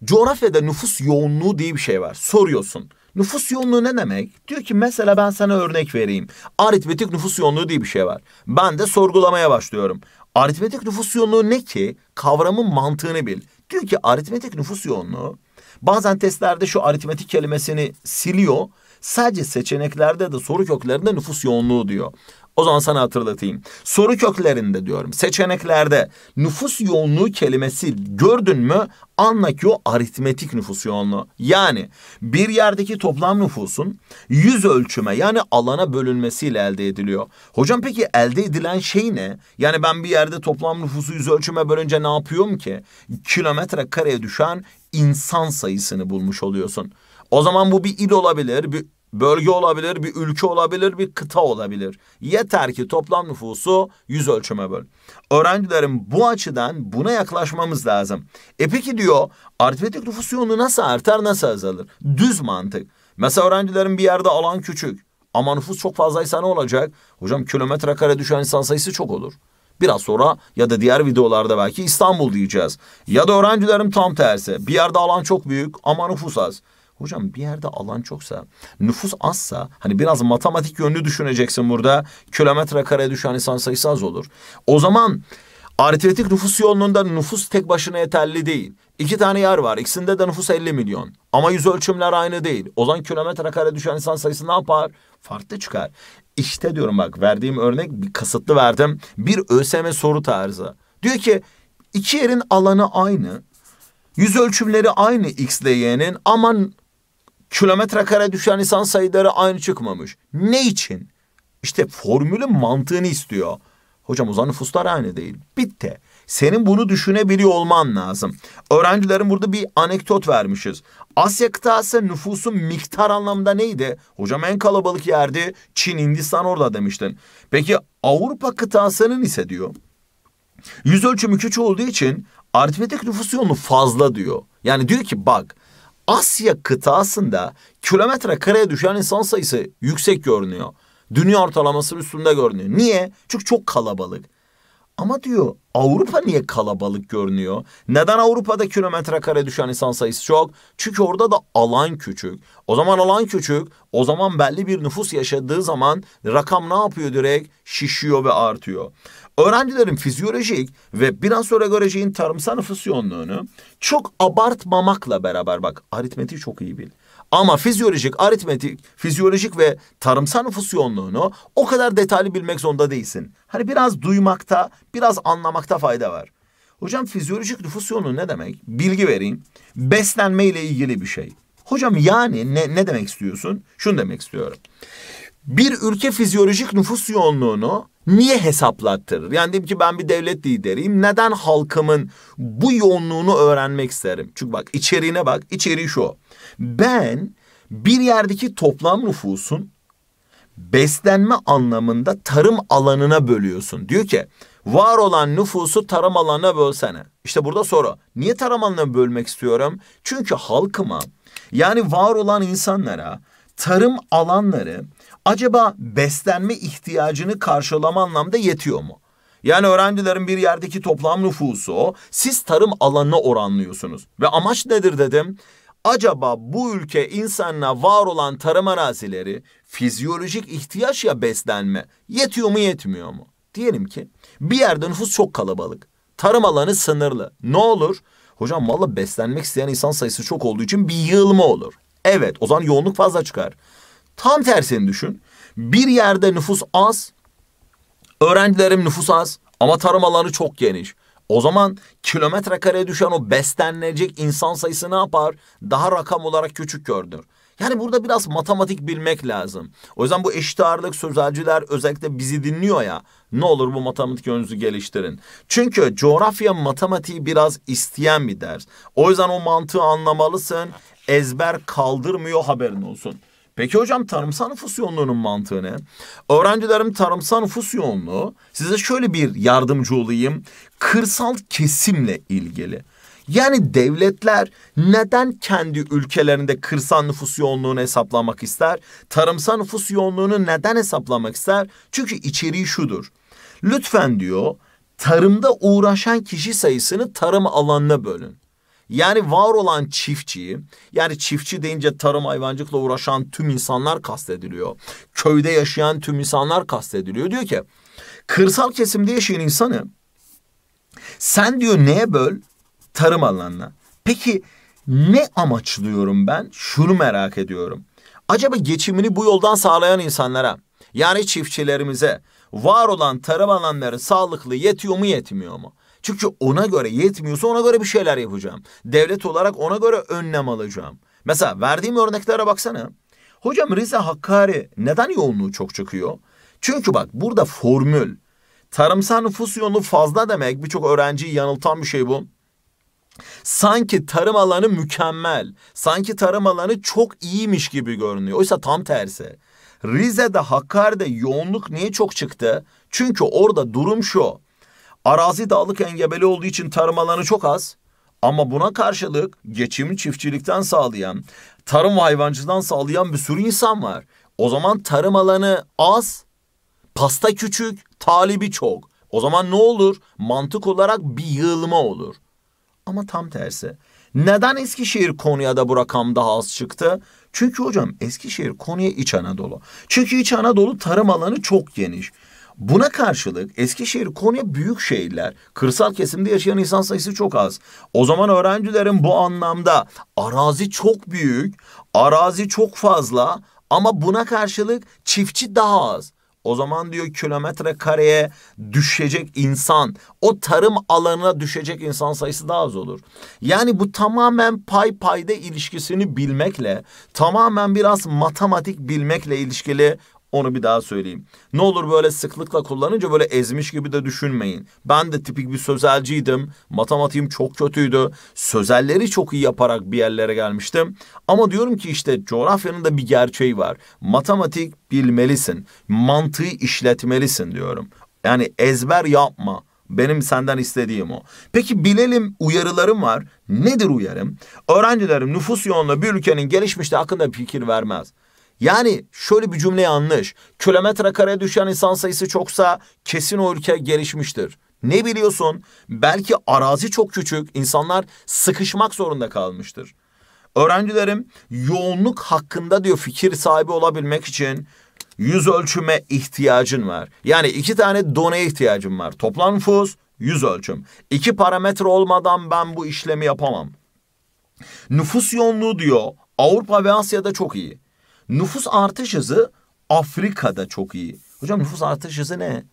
coğrafyada nüfus yoğunluğu diye bir şey var. Soruyorsun. Nüfus yoğunluğu ne demek? Diyor ki mesela ben sana örnek vereyim. Aritmetik nüfus yoğunluğu diye bir şey var. Ben de sorgulamaya başlıyorum. Aritmetik nüfus yoğunluğu ne ki? Kavramın mantığını bil. Diyor ki aritmetik nüfus yoğunluğu Bazen testlerde şu aritmetik kelimesini siliyor. Sadece seçeneklerde de soru köklerinde nüfus yoğunluğu diyor. O zaman sana hatırlatayım. Soru köklerinde diyorum. Seçeneklerde nüfus yoğunluğu kelimesi gördün mü? Anla ki o aritmetik nüfus yoğunluğu. Yani bir yerdeki toplam nüfusun yüz ölçüme yani alana bölünmesiyle elde ediliyor. Hocam peki elde edilen şey ne? Yani ben bir yerde toplam nüfusu yüz ölçüme bölünce ne yapıyorum ki? Kilometre kareye düşen insan sayısını bulmuş oluyorsun. O zaman bu bir il olabilir, bir bölge olabilir, bir ülke olabilir, bir kıta olabilir. Yeter ki toplam nüfusu yüz ölçüme böl. Öğrencilerin bu açıdan buna yaklaşmamız lazım. E peki diyor aritmetik nüfus yoğunluğu nasıl artar, nasıl azalır? Düz mantık. Mesela öğrencilerin bir yerde alan küçük ama nüfus çok fazlaysa ne olacak? Hocam kilometre kare düşen insan sayısı çok olur. Biraz sonra ya da diğer videolarda belki İstanbul diyeceğiz. Ya da öğrencilerim tam tersi. Bir yerde alan çok büyük ama nüfus az. Hocam bir yerde alan çoksa, nüfus azsa, hani biraz matematik yönlü düşüneceksin burada. Kilometre kare düşen insan sayısı az olur. O zaman aritmetik nüfus yoğunluğunda nüfus tek başına yeterli değil. İki tane yer var. İkisinde de nüfus 50 milyon. Ama yüz ölçümler aynı değil. O zaman kilometre kare düşen insan sayısı ne yapar? Farklı çıkar. İşte diyorum bak verdiğim örnek bir kasıtlı verdim. Bir ÖSM soru tarzı. Diyor ki iki yerin alanı aynı. Yüz ölçümleri aynı X ile Y'nin ama kilometre kare düşen insan sayıları aynı çıkmamış. Ne için? İşte formülün mantığını istiyor. Hocam o zaman nüfuslar aynı değil. Bitti. Senin bunu düşünebiliyor olman lazım. Öğrencilerin burada bir anekdot vermişiz. Asya kıtası nüfusun miktar anlamında neydi? Hocam en kalabalık yerdi. Çin, Hindistan orada demiştin. Peki Avrupa kıtasının ise diyor. Yüz ölçümü küçük olduğu için aritmetik nüfus yoğunluğu fazla diyor. Yani diyor ki bak Asya kıtasında kilometre kareye düşen insan sayısı yüksek görünüyor. Dünya ortalamasının üstünde görünüyor. Niye? Çünkü çok kalabalık. Ama diyor Avrupa niye kalabalık görünüyor? Neden Avrupa'da kilometre kare düşen insan sayısı çok? Çünkü orada da alan küçük. O zaman alan küçük. O zaman belli bir nüfus yaşadığı zaman rakam ne yapıyor direkt? Şişiyor ve artıyor öğrencilerin fizyolojik ve biraz sonra göreceğin tarımsal nüfus yoğunluğunu çok abartmamakla beraber bak aritmetiği çok iyi bil. Ama fizyolojik, aritmetik, fizyolojik ve tarımsal nüfus yoğunluğunu o kadar detaylı bilmek zorunda değilsin. Hani biraz duymakta, biraz anlamakta fayda var. Hocam fizyolojik nüfus yoğunluğu ne demek? Bilgi vereyim. Beslenme ile ilgili bir şey. Hocam yani ne, ne demek istiyorsun? Şunu demek istiyorum. Bir ülke fizyolojik nüfus yoğunluğunu niye hesaplattırır? Yani diyelim ki ben bir devlet lideriyim. Neden halkımın bu yoğunluğunu öğrenmek isterim? Çünkü bak içeriğine bak. İçeriği şu. Ben bir yerdeki toplam nüfusun beslenme anlamında tarım alanına bölüyorsun. Diyor ki var olan nüfusu tarım alanına bölsene. İşte burada soru. Niye tarım alanına bölmek istiyorum? Çünkü halkıma yani var olan insanlara tarım alanları acaba beslenme ihtiyacını karşılama anlamda yetiyor mu? Yani öğrencilerin bir yerdeki toplam nüfusu o. Siz tarım alanına oranlıyorsunuz. Ve amaç nedir dedim? Acaba bu ülke insanına var olan tarım arazileri fizyolojik ihtiyaç ya beslenme yetiyor mu yetmiyor mu? Diyelim ki bir yerde nüfus çok kalabalık. Tarım alanı sınırlı. Ne olur? Hocam valla beslenmek isteyen insan sayısı çok olduğu için bir yığılma olur. Evet o zaman yoğunluk fazla çıkar. Tam tersini düşün. Bir yerde nüfus az, öğrencilerim nüfus az ama tarım alanı çok geniş. O zaman kilometre kare düşen o beslenecek insan sayısı ne yapar? Daha rakam olarak küçük görünür. Yani burada biraz matematik bilmek lazım. O yüzden bu eşit ağırlık sözelciler özellikle bizi dinliyor ya. Ne olur bu matematik yönünüzü geliştirin. Çünkü coğrafya matematiği biraz isteyen bir ders. O yüzden o mantığı anlamalısın. Ezber kaldırmıyor haberin olsun. Peki hocam tarımsal nüfus yoğunluğunun mantığı ne? Öğrencilerim tarımsal nüfus yoğunluğu size şöyle bir yardımcı olayım. Kırsal kesimle ilgili. Yani devletler neden kendi ülkelerinde kırsal nüfus yoğunluğunu hesaplamak ister? Tarımsal nüfus yoğunluğunu neden hesaplamak ister? Çünkü içeriği şudur. Lütfen diyor tarımda uğraşan kişi sayısını tarım alanına bölün. Yani var olan çiftçiyi, yani çiftçi deyince tarım hayvancılıkla uğraşan tüm insanlar kastediliyor. Köyde yaşayan tüm insanlar kastediliyor. Diyor ki kırsal kesimde yaşayan insanı sen diyor neye böl? Tarım alanına. Peki ne amaçlıyorum ben? Şunu merak ediyorum. Acaba geçimini bu yoldan sağlayan insanlara yani çiftçilerimize var olan tarım alanları sağlıklı yetiyor mu yetmiyor mu? Çünkü ona göre yetmiyorsa ona göre bir şeyler yapacağım. Devlet olarak ona göre önlem alacağım. Mesela verdiğim örneklere baksana. Hocam Rize Hakkari neden yoğunluğu çok çıkıyor? Çünkü bak burada formül. Tarımsal nüfus yoğunluğu fazla demek birçok öğrenciyi yanıltan bir şey bu. Sanki tarım alanı mükemmel, sanki tarım alanı çok iyiymiş gibi görünüyor. Oysa tam tersi. Rize'de, Hakkari'de yoğunluk niye çok çıktı? Çünkü orada durum şu. Arazi dağlık engebeli olduğu için tarım alanı çok az. Ama buna karşılık geçimi çiftçilikten sağlayan, tarım ve hayvancılıktan sağlayan bir sürü insan var. O zaman tarım alanı az, pasta küçük, talibi çok. O zaman ne olur? Mantık olarak bir yığılma olur. Ama tam tersi. Neden Eskişehir Konya'da bu rakam daha az çıktı? Çünkü hocam Eskişehir Konya İç Anadolu. Çünkü İç Anadolu tarım alanı çok geniş. Buna karşılık Eskişehir, Konya büyük şehirler. Kırsal kesimde yaşayan insan sayısı çok az. O zaman öğrencilerin bu anlamda arazi çok büyük, arazi çok fazla ama buna karşılık çiftçi daha az. O zaman diyor kilometre kareye düşecek insan, o tarım alanına düşecek insan sayısı daha az olur. Yani bu tamamen pay payda ilişkisini bilmekle, tamamen biraz matematik bilmekle ilişkili onu bir daha söyleyeyim. Ne olur böyle sıklıkla kullanınca böyle ezmiş gibi de düşünmeyin. Ben de tipik bir sözelciydim. Matematiğim çok kötüydü. Sözelleri çok iyi yaparak bir yerlere gelmiştim. Ama diyorum ki işte coğrafyanın da bir gerçeği var. Matematik bilmelisin. Mantığı işletmelisin diyorum. Yani ezber yapma. Benim senden istediğim o. Peki bilelim uyarılarım var. Nedir uyarım? Öğrencilerim nüfus yoğunluğu bir ülkenin gelişmişliği hakkında fikir vermez. Yani şöyle bir cümle yanlış. Kilometre kareye düşen insan sayısı çoksa kesin o ülke gelişmiştir. Ne biliyorsun? Belki arazi çok küçük, insanlar sıkışmak zorunda kalmıştır. Öğrencilerim yoğunluk hakkında diyor fikir sahibi olabilmek için yüz ölçüme ihtiyacın var. Yani iki tane doneye ihtiyacım var. Toplam nüfus, yüz ölçüm. İki parametre olmadan ben bu işlemi yapamam. Nüfus yoğunluğu diyor Avrupa ve Asya'da çok iyi. Nüfus artış hızı Afrika'da çok iyi. Hocam nüfus artış hızı ne?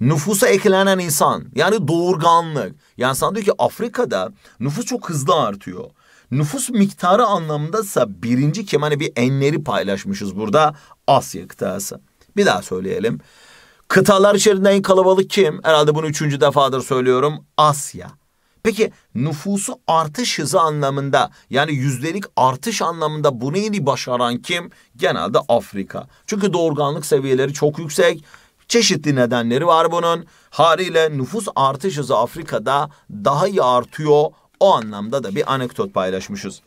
Nüfusa eklenen insan yani doğurganlık. Yani sana diyor ki Afrika'da nüfus çok hızlı artıyor. Nüfus miktarı anlamındasa birinci kim hani bir enleri paylaşmışız burada Asya kıtası. Bir daha söyleyelim. Kıtalar içerisinde en kalabalık kim? Herhalde bunu üçüncü defadır söylüyorum. Asya. Peki nüfusu artış hızı anlamında yani yüzdelik artış anlamında bunu yeni başaran kim? Genelde Afrika. Çünkü doğurganlık seviyeleri çok yüksek. Çeşitli nedenleri var bunun. Haliyle nüfus artış hızı Afrika'da daha iyi artıyor. O anlamda da bir anekdot paylaşmışız.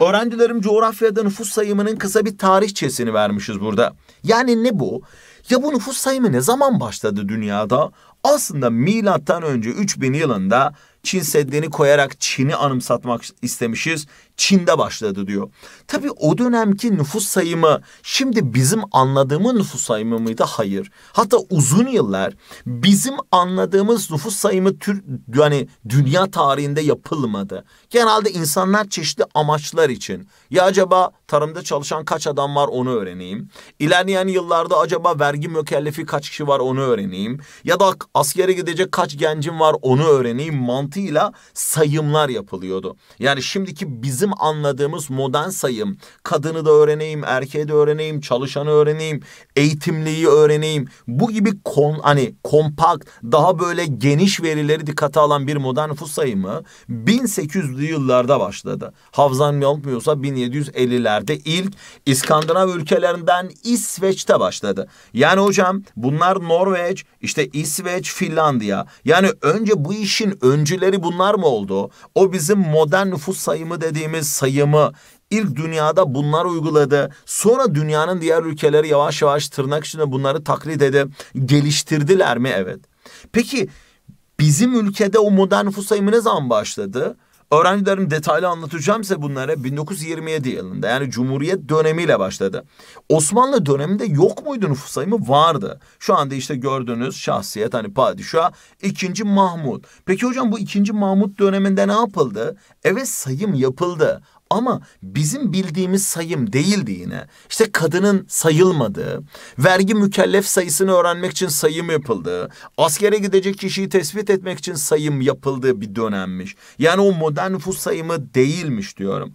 Öğrencilerim coğrafyada nüfus sayımının kısa bir tarihçesini vermişiz burada. Yani ne bu? Ya bu nüfus sayımı ne zaman başladı dünyada? Aslında milattan önce 3000 yılında Çin Seddi'ni koyarak Çin'i anımsatmak istemişiz. Çin'de başladı diyor. Tabii o dönemki nüfus sayımı şimdi bizim anladığımız nüfus sayımı mıydı? Hayır. Hatta uzun yıllar bizim anladığımız nüfus sayımı tür yani dünya tarihinde yapılmadı. Genelde insanlar çeşitli amaçlar için ya acaba tarımda çalışan kaç adam var onu öğreneyim. İlerleyen yıllarda acaba vergi mükellefi kaç kişi var onu öğreneyim. Ya da askere gidecek kaç gencim var onu öğreneyim mantığıyla sayımlar yapılıyordu. Yani şimdiki bizim bizim anladığımız modern sayım kadını da öğreneyim, erkeği de öğreneyim, çalışanı öğreneyim, eğitimliyi öğreneyim. Bu gibi kon, hani kompakt daha böyle geniş verileri dikkate alan bir modern nüfus sayımı 1800'lü yıllarda başladı. Hafızam yanılmıyorsa 1750'lerde ilk İskandinav ülkelerinden İsveç'te başladı. Yani hocam bunlar Norveç, işte İsveç, Finlandiya. Yani önce bu işin öncüleri bunlar mı oldu? O bizim modern nüfus sayımı dediğim dediğimiz sayımı ilk dünyada bunlar uyguladı. Sonra dünyanın diğer ülkeleri yavaş yavaş tırnak içinde bunları taklit edip geliştirdiler mi? Evet. Peki bizim ülkede o modern nüfus sayımı ne zaman başladı? Öğrencilerim detaylı anlatacağım size bunları 1927 yılında yani Cumhuriyet dönemiyle başladı. Osmanlı döneminde yok muydu nüfus sayımı? Vardı. Şu anda işte gördüğünüz şahsiyet hani padişah 2. Mahmud. Peki hocam bu 2. Mahmud döneminde ne yapıldı? Evet sayım yapıldı ama bizim bildiğimiz sayım değildi yine. İşte kadının sayılmadığı, vergi mükellef sayısını öğrenmek için sayım yapıldığı, askere gidecek kişiyi tespit etmek için sayım yapıldığı bir dönemmiş. Yani o modern nüfus sayımı değilmiş diyorum.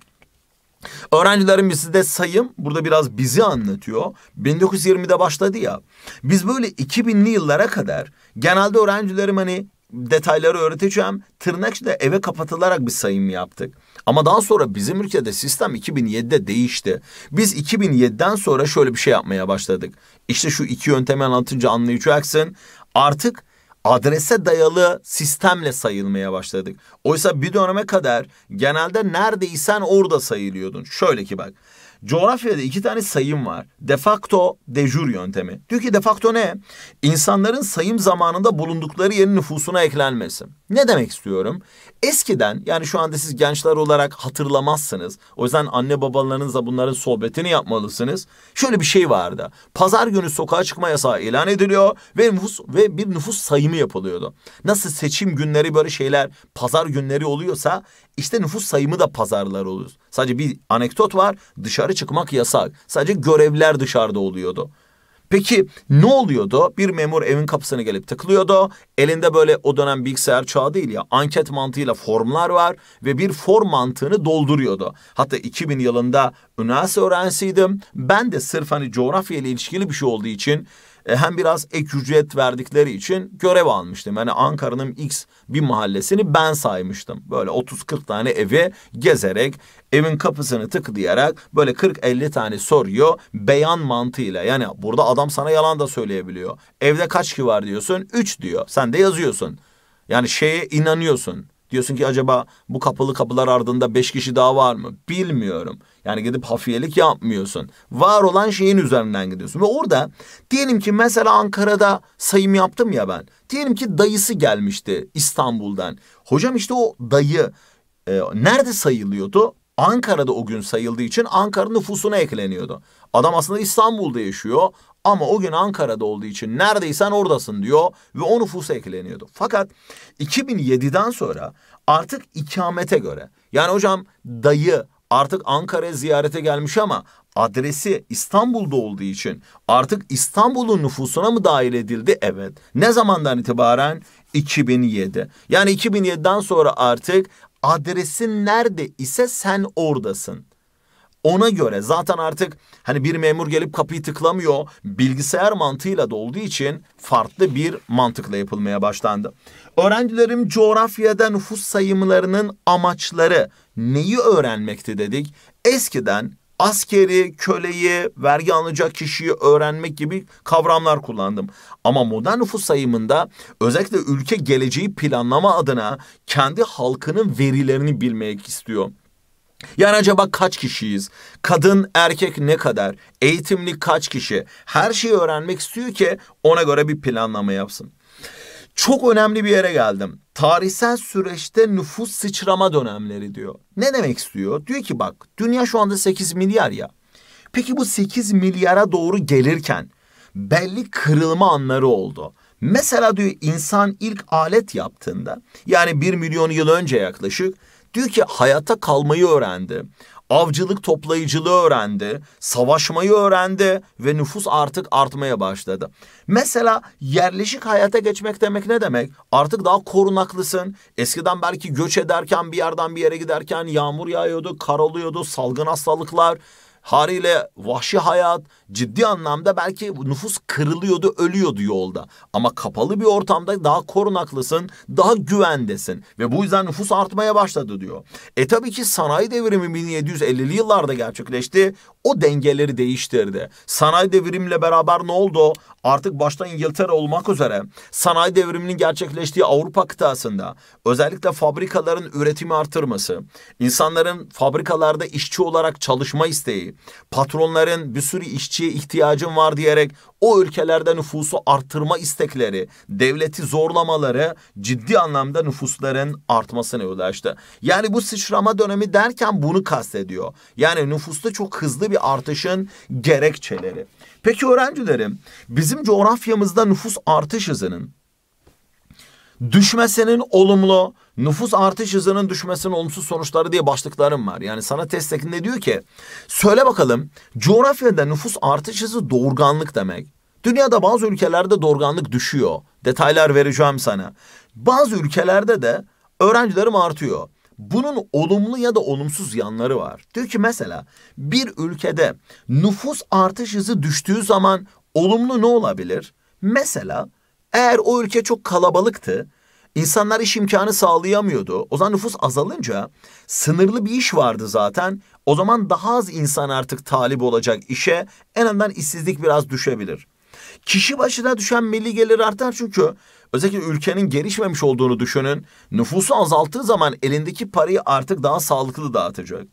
Öğrencilerin bizde sayım burada biraz bizi anlatıyor. 1920'de başladı ya. Biz böyle 2000'li yıllara kadar genelde öğrencilerim hani detayları öğreteceğim. Tırnak eve kapatılarak bir sayım yaptık. Ama daha sonra bizim ülkede sistem 2007'de değişti. Biz 2007'den sonra şöyle bir şey yapmaya başladık. İşte şu iki yöntemi anlatınca anlayacaksın. Artık adrese dayalı sistemle sayılmaya başladık. Oysa bir döneme kadar genelde neredeysen orada sayılıyordun. Şöyle ki bak. Coğrafyada iki tane sayım var. De facto, de jure yöntemi. Diyor ki de facto ne? İnsanların sayım zamanında bulundukları yerin nüfusuna eklenmesi. Ne demek istiyorum? Eskiden yani şu anda siz gençler olarak hatırlamazsınız. O yüzden anne babalarınızla bunların sohbetini yapmalısınız. Şöyle bir şey vardı. Pazar günü sokağa çıkma yasağı ilan ediliyor ve nüfus ve bir nüfus sayımı yapılıyordu. Nasıl seçim günleri böyle şeyler pazar günleri oluyorsa işte nüfus sayımı da pazarlar oluyor. Sadece bir anekdot var. Dışarı çıkmak yasak. Sadece görevler dışarıda oluyordu. Peki ne oluyordu? Bir memur evin kapısına gelip tıklıyordu. Elinde böyle o dönem bilgisayar çağı değil ya anket mantığıyla formlar var ve bir form mantığını dolduruyordu. Hatta 2000 yılında üniversite öğrencisiydim. Ben de sırf hani coğrafya ile ilişkili bir şey olduğu için e, hem biraz ek ücret verdikleri için görev almıştım. Yani Ankara'nın X bir mahallesini ben saymıştım. Böyle 30-40 tane evi gezerek evin kapısını tıklayarak böyle 40-50 tane soruyor beyan mantığıyla. Yani burada adam sana yalan da söyleyebiliyor. Evde kaç ki var diyorsun? 3 diyor. Sen de yazıyorsun. Yani şeye inanıyorsun. Diyorsun ki acaba bu kapılı kapılar ardında beş kişi daha var mı? Bilmiyorum. Yani gidip hafiyelik yapmıyorsun. Var olan şeyin üzerinden gidiyorsun. Ve orada diyelim ki mesela Ankara'da sayım yaptım ya ben. Diyelim ki dayısı gelmişti İstanbul'dan. Hocam işte o dayı e, nerede sayılıyordu? Ankara'da o gün sayıldığı için Ankara nüfusuna ekleniyordu. Adam aslında İstanbul'da yaşıyor ama o gün Ankara'da olduğu için neredeysen oradasın diyor ve o nüfusa ekleniyordu. Fakat 2007'den sonra artık ikamete göre yani hocam dayı artık Ankara'ya ziyarete gelmiş ama adresi İstanbul'da olduğu için artık İstanbul'un nüfusuna mı dahil edildi? Evet. Ne zamandan itibaren? 2007. Yani 2007'den sonra artık adresin nerede ise sen oradasın. Ona göre zaten artık hani bir memur gelip kapıyı tıklamıyor. Bilgisayar mantığıyla dolduğu için farklı bir mantıkla yapılmaya başlandı. Öğrencilerim coğrafyada nüfus sayımlarının amaçları neyi öğrenmekti dedik. Eskiden askeri, köleyi, vergi alacak kişiyi öğrenmek gibi kavramlar kullandım. Ama modern nüfus sayımında özellikle ülke geleceği planlama adına kendi halkının verilerini bilmek istiyor. Yani acaba kaç kişiyiz? Kadın, erkek ne kadar? Eğitimli kaç kişi? Her şeyi öğrenmek istiyor ki ona göre bir planlama yapsın. Çok önemli bir yere geldim. Tarihsel süreçte nüfus sıçrama dönemleri diyor. Ne demek istiyor? Diyor ki bak dünya şu anda 8 milyar ya. Peki bu 8 milyara doğru gelirken belli kırılma anları oldu. Mesela diyor insan ilk alet yaptığında yani 1 milyon yıl önce yaklaşık Diyor ki hayata kalmayı öğrendi. Avcılık toplayıcılığı öğrendi, savaşmayı öğrendi ve nüfus artık artmaya başladı. Mesela yerleşik hayata geçmek demek ne demek? Artık daha korunaklısın. Eskiden belki göç ederken bir yerden bir yere giderken yağmur yağıyordu, kar oluyordu, salgın hastalıklar haliyle vahşi hayat ciddi anlamda belki nüfus kırılıyordu, ölüyordu yolda. Ama kapalı bir ortamda daha korunaklısın, daha güvendesin ve bu yüzden nüfus artmaya başladı diyor. E tabii ki sanayi devrimi 1750'li yıllarda gerçekleşti. O dengeleri değiştirdi. Sanayi devrimiyle beraber ne oldu? Artık başta İngiltere olmak üzere sanayi devriminin gerçekleştiği Avrupa kıtasında özellikle fabrikaların üretimi artırması, insanların fabrikalarda işçi olarak çalışma isteği, patronların bir sürü işçiye ihtiyacın var diyerek o ülkelerde nüfusu artırma istekleri, devleti zorlamaları ciddi anlamda nüfusların artmasına yol açtı. Yani bu sıçrama dönemi derken bunu kastediyor. Yani nüfusta çok hızlı bir artışın gerekçeleri. Peki öğrencilerim, bizim coğrafyamızda nüfus artış hızının düşmesinin olumlu, nüfus artış hızının düşmesinin olumsuz sonuçları diye başlıklarım var. Yani sana testtekinde diyor ki söyle bakalım coğrafyada nüfus artış hızı doğurganlık demek. Dünyada bazı ülkelerde doğurganlık düşüyor. Detaylar vereceğim sana. Bazı ülkelerde de öğrencilerim artıyor. Bunun olumlu ya da olumsuz yanları var. Diyor ki mesela bir ülkede nüfus artış hızı düştüğü zaman olumlu ne olabilir? Mesela eğer o ülke çok kalabalıktı, insanlar iş imkanı sağlayamıyordu. O zaman nüfus azalınca sınırlı bir iş vardı zaten. O zaman daha az insan artık talip olacak işe. En azından işsizlik biraz düşebilir. Kişi başına düşen milli gelir artar çünkü özellikle ülkenin gelişmemiş olduğunu düşünün. Nüfusu azalttığı zaman elindeki parayı artık daha sağlıklı dağıtacak.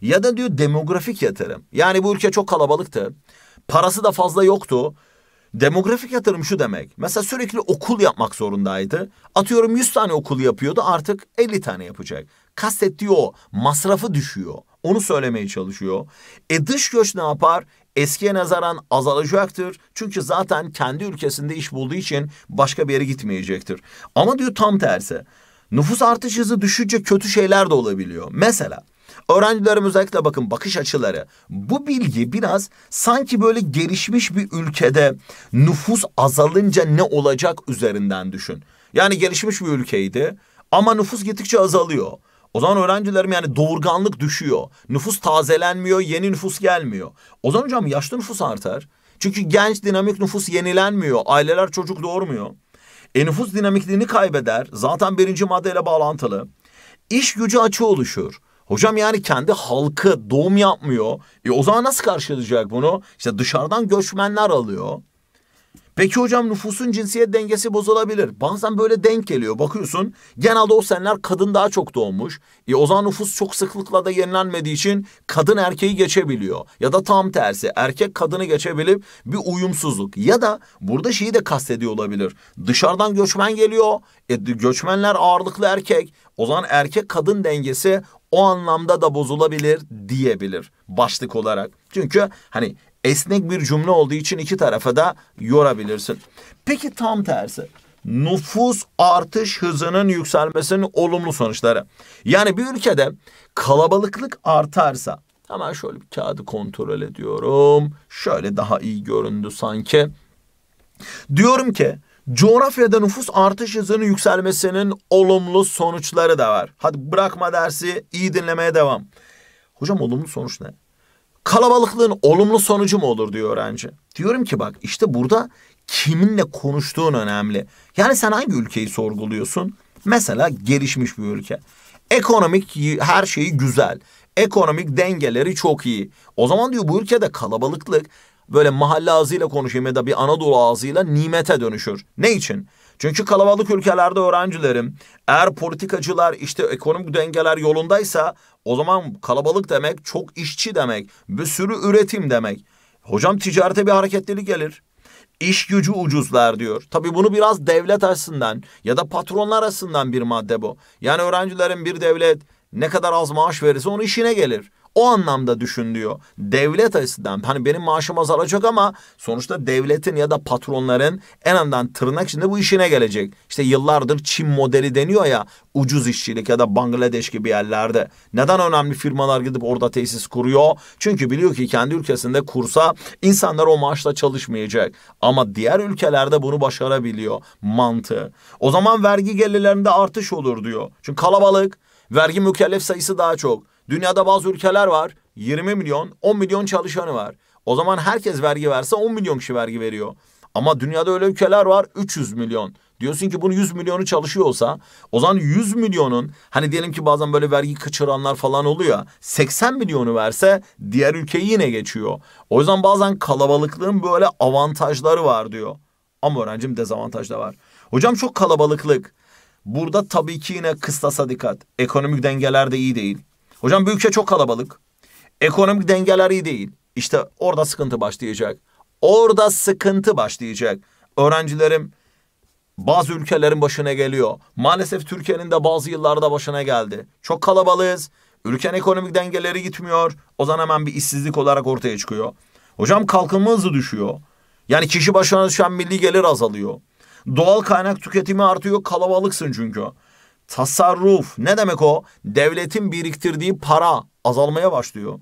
Ya da diyor demografik yatırım. Yani bu ülke çok kalabalıktı. Parası da fazla yoktu. Demografik yatırım şu demek. Mesela sürekli okul yapmak zorundaydı. Atıyorum 100 tane okul yapıyordu artık 50 tane yapacak. Kastettiği o. Masrafı düşüyor. Onu söylemeye çalışıyor. E dış göç ne yapar? Eskiye nazaran azalacaktır. Çünkü zaten kendi ülkesinde iş bulduğu için başka bir yere gitmeyecektir. Ama diyor tam tersi. Nüfus artış hızı düşünce kötü şeyler de olabiliyor. Mesela Öğrencilerim özellikle bakın bakış açıları. Bu bilgi biraz sanki böyle gelişmiş bir ülkede nüfus azalınca ne olacak üzerinden düşün. Yani gelişmiş bir ülkeydi ama nüfus gittikçe azalıyor. O zaman öğrencilerim yani doğurganlık düşüyor. Nüfus tazelenmiyor, yeni nüfus gelmiyor. O zaman hocam yaşlı nüfus artar. Çünkü genç dinamik nüfus yenilenmiyor. Aileler çocuk doğurmuyor. E nüfus dinamikliğini kaybeder. Zaten birinci maddeyle bağlantılı. İş gücü açığı oluşur. Hocam yani kendi halkı doğum yapmıyor. E o zaman nasıl karşılayacak bunu? İşte dışarıdan göçmenler alıyor. Peki hocam nüfusun cinsiyet dengesi bozulabilir. Bazen böyle denk geliyor. Bakıyorsun genelde o senler kadın daha çok doğmuş. E o zaman nüfus çok sıklıkla da yenilenmediği için kadın erkeği geçebiliyor. Ya da tam tersi erkek kadını geçebilip bir uyumsuzluk. Ya da burada şeyi de kastediyor olabilir. Dışarıdan göçmen geliyor. E göçmenler ağırlıklı erkek. O zaman erkek kadın dengesi o anlamda da bozulabilir diyebilir başlık olarak. Çünkü hani esnek bir cümle olduğu için iki tarafa da yorabilirsin. Peki tam tersi nüfus artış hızının yükselmesinin olumlu sonuçları. Yani bir ülkede kalabalıklık artarsa hemen şöyle bir kağıdı kontrol ediyorum. Şöyle daha iyi göründü sanki. Diyorum ki coğrafyada nüfus artış hızının yükselmesinin olumlu sonuçları da var. Hadi bırakma dersi iyi dinlemeye devam. Hocam olumlu sonuç ne? Kalabalıklığın olumlu sonucu mu olur diyor öğrenci. Diyorum ki bak işte burada kiminle konuştuğun önemli. Yani sen hangi ülkeyi sorguluyorsun? Mesela gelişmiş bir ülke. Ekonomik her şeyi güzel. Ekonomik dengeleri çok iyi. O zaman diyor bu ülkede kalabalıklık böyle mahalle ağzıyla konuşayım ya da bir Anadolu ağzıyla nimete dönüşür. Ne için? Çünkü kalabalık ülkelerde öğrencilerim eğer politikacılar işte ekonomik dengeler yolundaysa o zaman kalabalık demek çok işçi demek, bir sürü üretim demek. Hocam ticarete bir hareketlilik gelir. İş gücü ucuzlar diyor. Tabii bunu biraz devlet açısından ya da patronlar açısından bir madde bu. Yani öğrencilerin bir devlet ne kadar az maaş verirse onun işine gelir. O anlamda düşün diyor. Devlet açısından hani benim maaşım azalacak ama sonuçta devletin ya da patronların en azından tırnak içinde bu işine gelecek. İşte yıllardır Çin modeli deniyor ya ucuz işçilik ya da Bangladeş gibi yerlerde. Neden önemli firmalar gidip orada tesis kuruyor? Çünkü biliyor ki kendi ülkesinde kursa insanlar o maaşla çalışmayacak. Ama diğer ülkelerde bunu başarabiliyor mantığı. O zaman vergi gelirlerinde artış olur diyor. Çünkü kalabalık, vergi mükellef sayısı daha çok. Dünyada bazı ülkeler var. 20 milyon, 10 milyon çalışanı var. O zaman herkes vergi verse 10 milyon kişi vergi veriyor. Ama dünyada öyle ülkeler var 300 milyon. Diyorsun ki bunu 100 milyonu çalışıyorsa o zaman 100 milyonun hani diyelim ki bazen böyle vergi kaçıranlar falan oluyor. 80 milyonu verse diğer ülkeyi yine geçiyor. O yüzden bazen kalabalıklığın böyle avantajları var diyor. Ama öğrencim dezavantaj da var. Hocam çok kalabalıklık. Burada tabii ki yine kıstasa dikkat. Ekonomik dengeler de iyi değil. Hocam bu ülke çok kalabalık. Ekonomik dengeler iyi değil. İşte orada sıkıntı başlayacak. Orada sıkıntı başlayacak. Öğrencilerim bazı ülkelerin başına geliyor. Maalesef Türkiye'nin de bazı yıllarda başına geldi. Çok kalabalığız. ülkenin ekonomik dengeleri gitmiyor. O zaman hemen bir işsizlik olarak ortaya çıkıyor. Hocam kalkınma hızı düşüyor. Yani kişi başına düşen milli gelir azalıyor. Doğal kaynak tüketimi artıyor. Kalabalıksın çünkü. Tasarruf ne demek o? Devletin biriktirdiği para azalmaya başlıyor.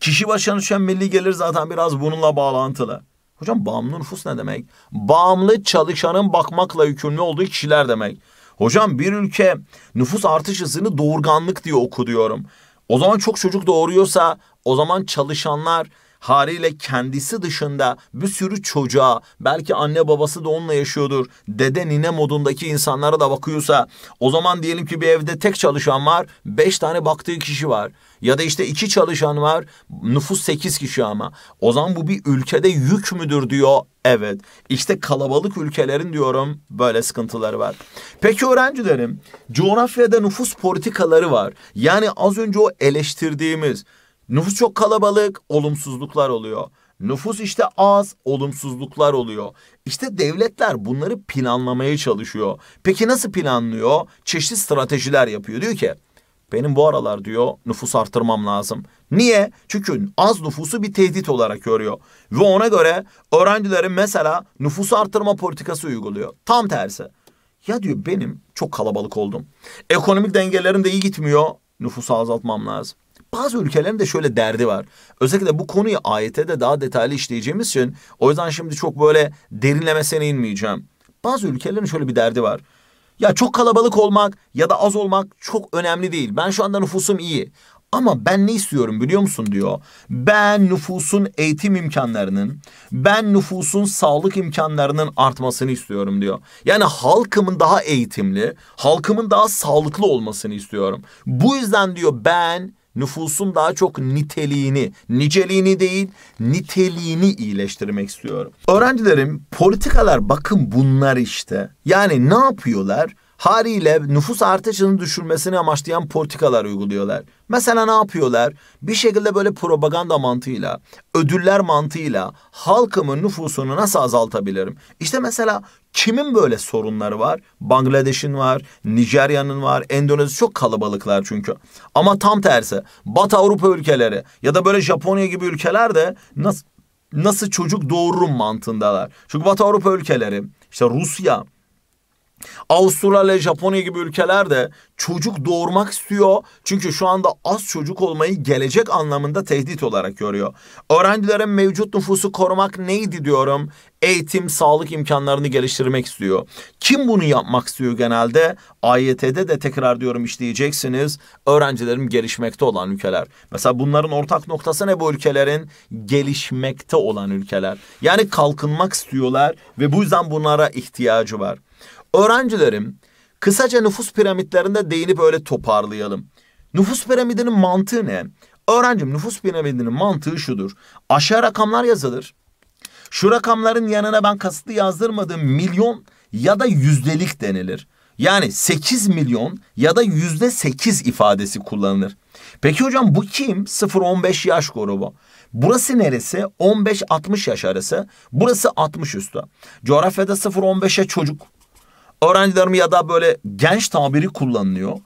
Kişi başına düşen milli gelir zaten biraz bununla bağlantılı. Hocam bağımlı nüfus ne demek? Bağımlı çalışanın bakmakla yükümlü olduğu kişiler demek. Hocam bir ülke nüfus artış hızını doğurganlık diye oku diyorum. O zaman çok çocuk doğuruyorsa o zaman çalışanlar haliyle kendisi dışında bir sürü çocuğa belki anne babası da onunla yaşıyordur. Dede nine modundaki insanlara da bakıyorsa o zaman diyelim ki bir evde tek çalışan var beş tane baktığı kişi var. Ya da işte iki çalışan var nüfus sekiz kişi ama. O zaman bu bir ülkede yük müdür diyor. Evet işte kalabalık ülkelerin diyorum böyle sıkıntıları var. Peki öğrencilerim coğrafyada nüfus politikaları var. Yani az önce o eleştirdiğimiz Nüfus çok kalabalık, olumsuzluklar oluyor. Nüfus işte az, olumsuzluklar oluyor. İşte devletler bunları planlamaya çalışıyor. Peki nasıl planlıyor? Çeşitli stratejiler yapıyor. Diyor ki benim bu aralar diyor nüfus artırmam lazım. Niye? Çünkü az nüfusu bir tehdit olarak görüyor. Ve ona göre öğrencilerin mesela nüfus arttırma politikası uyguluyor. Tam tersi. Ya diyor benim çok kalabalık oldum. Ekonomik dengelerim de iyi gitmiyor. Nüfusu azaltmam lazım bazı ülkelerin de şöyle derdi var. Özellikle bu konuyu ayete de daha detaylı işleyeceğimiz için o yüzden şimdi çok böyle derinlemesine inmeyeceğim. Bazı ülkelerin şöyle bir derdi var. Ya çok kalabalık olmak ya da az olmak çok önemli değil. Ben şu anda nüfusum iyi. Ama ben ne istiyorum biliyor musun diyor. Ben nüfusun eğitim imkanlarının, ben nüfusun sağlık imkanlarının artmasını istiyorum diyor. Yani halkımın daha eğitimli, halkımın daha sağlıklı olmasını istiyorum. Bu yüzden diyor ben nüfusun daha çok niteliğini, niceliğini değil, niteliğini iyileştirmek istiyorum. Öğrencilerim politikalar bakın bunlar işte. Yani ne yapıyorlar? haliyle nüfus artışını düşürmesini amaçlayan politikalar uyguluyorlar. Mesela ne yapıyorlar? Bir şekilde böyle propaganda mantığıyla, ödüller mantığıyla halkımın nüfusunu nasıl azaltabilirim? İşte mesela kimin böyle sorunları var? Bangladeş'in var, Nijerya'nın var, Endonezya çok kalabalıklar çünkü. Ama tam tersi Batı Avrupa ülkeleri ya da böyle Japonya gibi ülkeler de nasıl nasıl çocuk doğururum mantığındalar. Çünkü Batı Avrupa ülkeleri işte Rusya, Avustralya, Japonya gibi ülkeler de çocuk doğurmak istiyor. Çünkü şu anda az çocuk olmayı gelecek anlamında tehdit olarak görüyor. Öğrencilerin mevcut nüfusu korumak neydi diyorum. Eğitim, sağlık imkanlarını geliştirmek istiyor. Kim bunu yapmak istiyor genelde? AYT'de de tekrar diyorum işleyeceksiniz. Öğrencilerim gelişmekte olan ülkeler. Mesela bunların ortak noktası ne bu ülkelerin? Gelişmekte olan ülkeler. Yani kalkınmak istiyorlar ve bu yüzden bunlara ihtiyacı var. Öğrencilerim kısaca nüfus piramitlerinde değinip öyle toparlayalım. Nüfus piramidinin mantığı ne? Öğrencim nüfus piramidinin mantığı şudur. Aşağı rakamlar yazılır. Şu rakamların yanına ben kasıtlı yazdırmadığım milyon ya da yüzdelik denilir. Yani 8 milyon ya da yüzde 8 ifadesi kullanılır. Peki hocam bu kim? 0-15 yaş grubu. Burası neresi? 15-60 yaş arası. Burası 60 üstü. Coğrafyada 0-15'e çocuk öğrencilerimi ya da böyle genç tabiri kullanılıyor.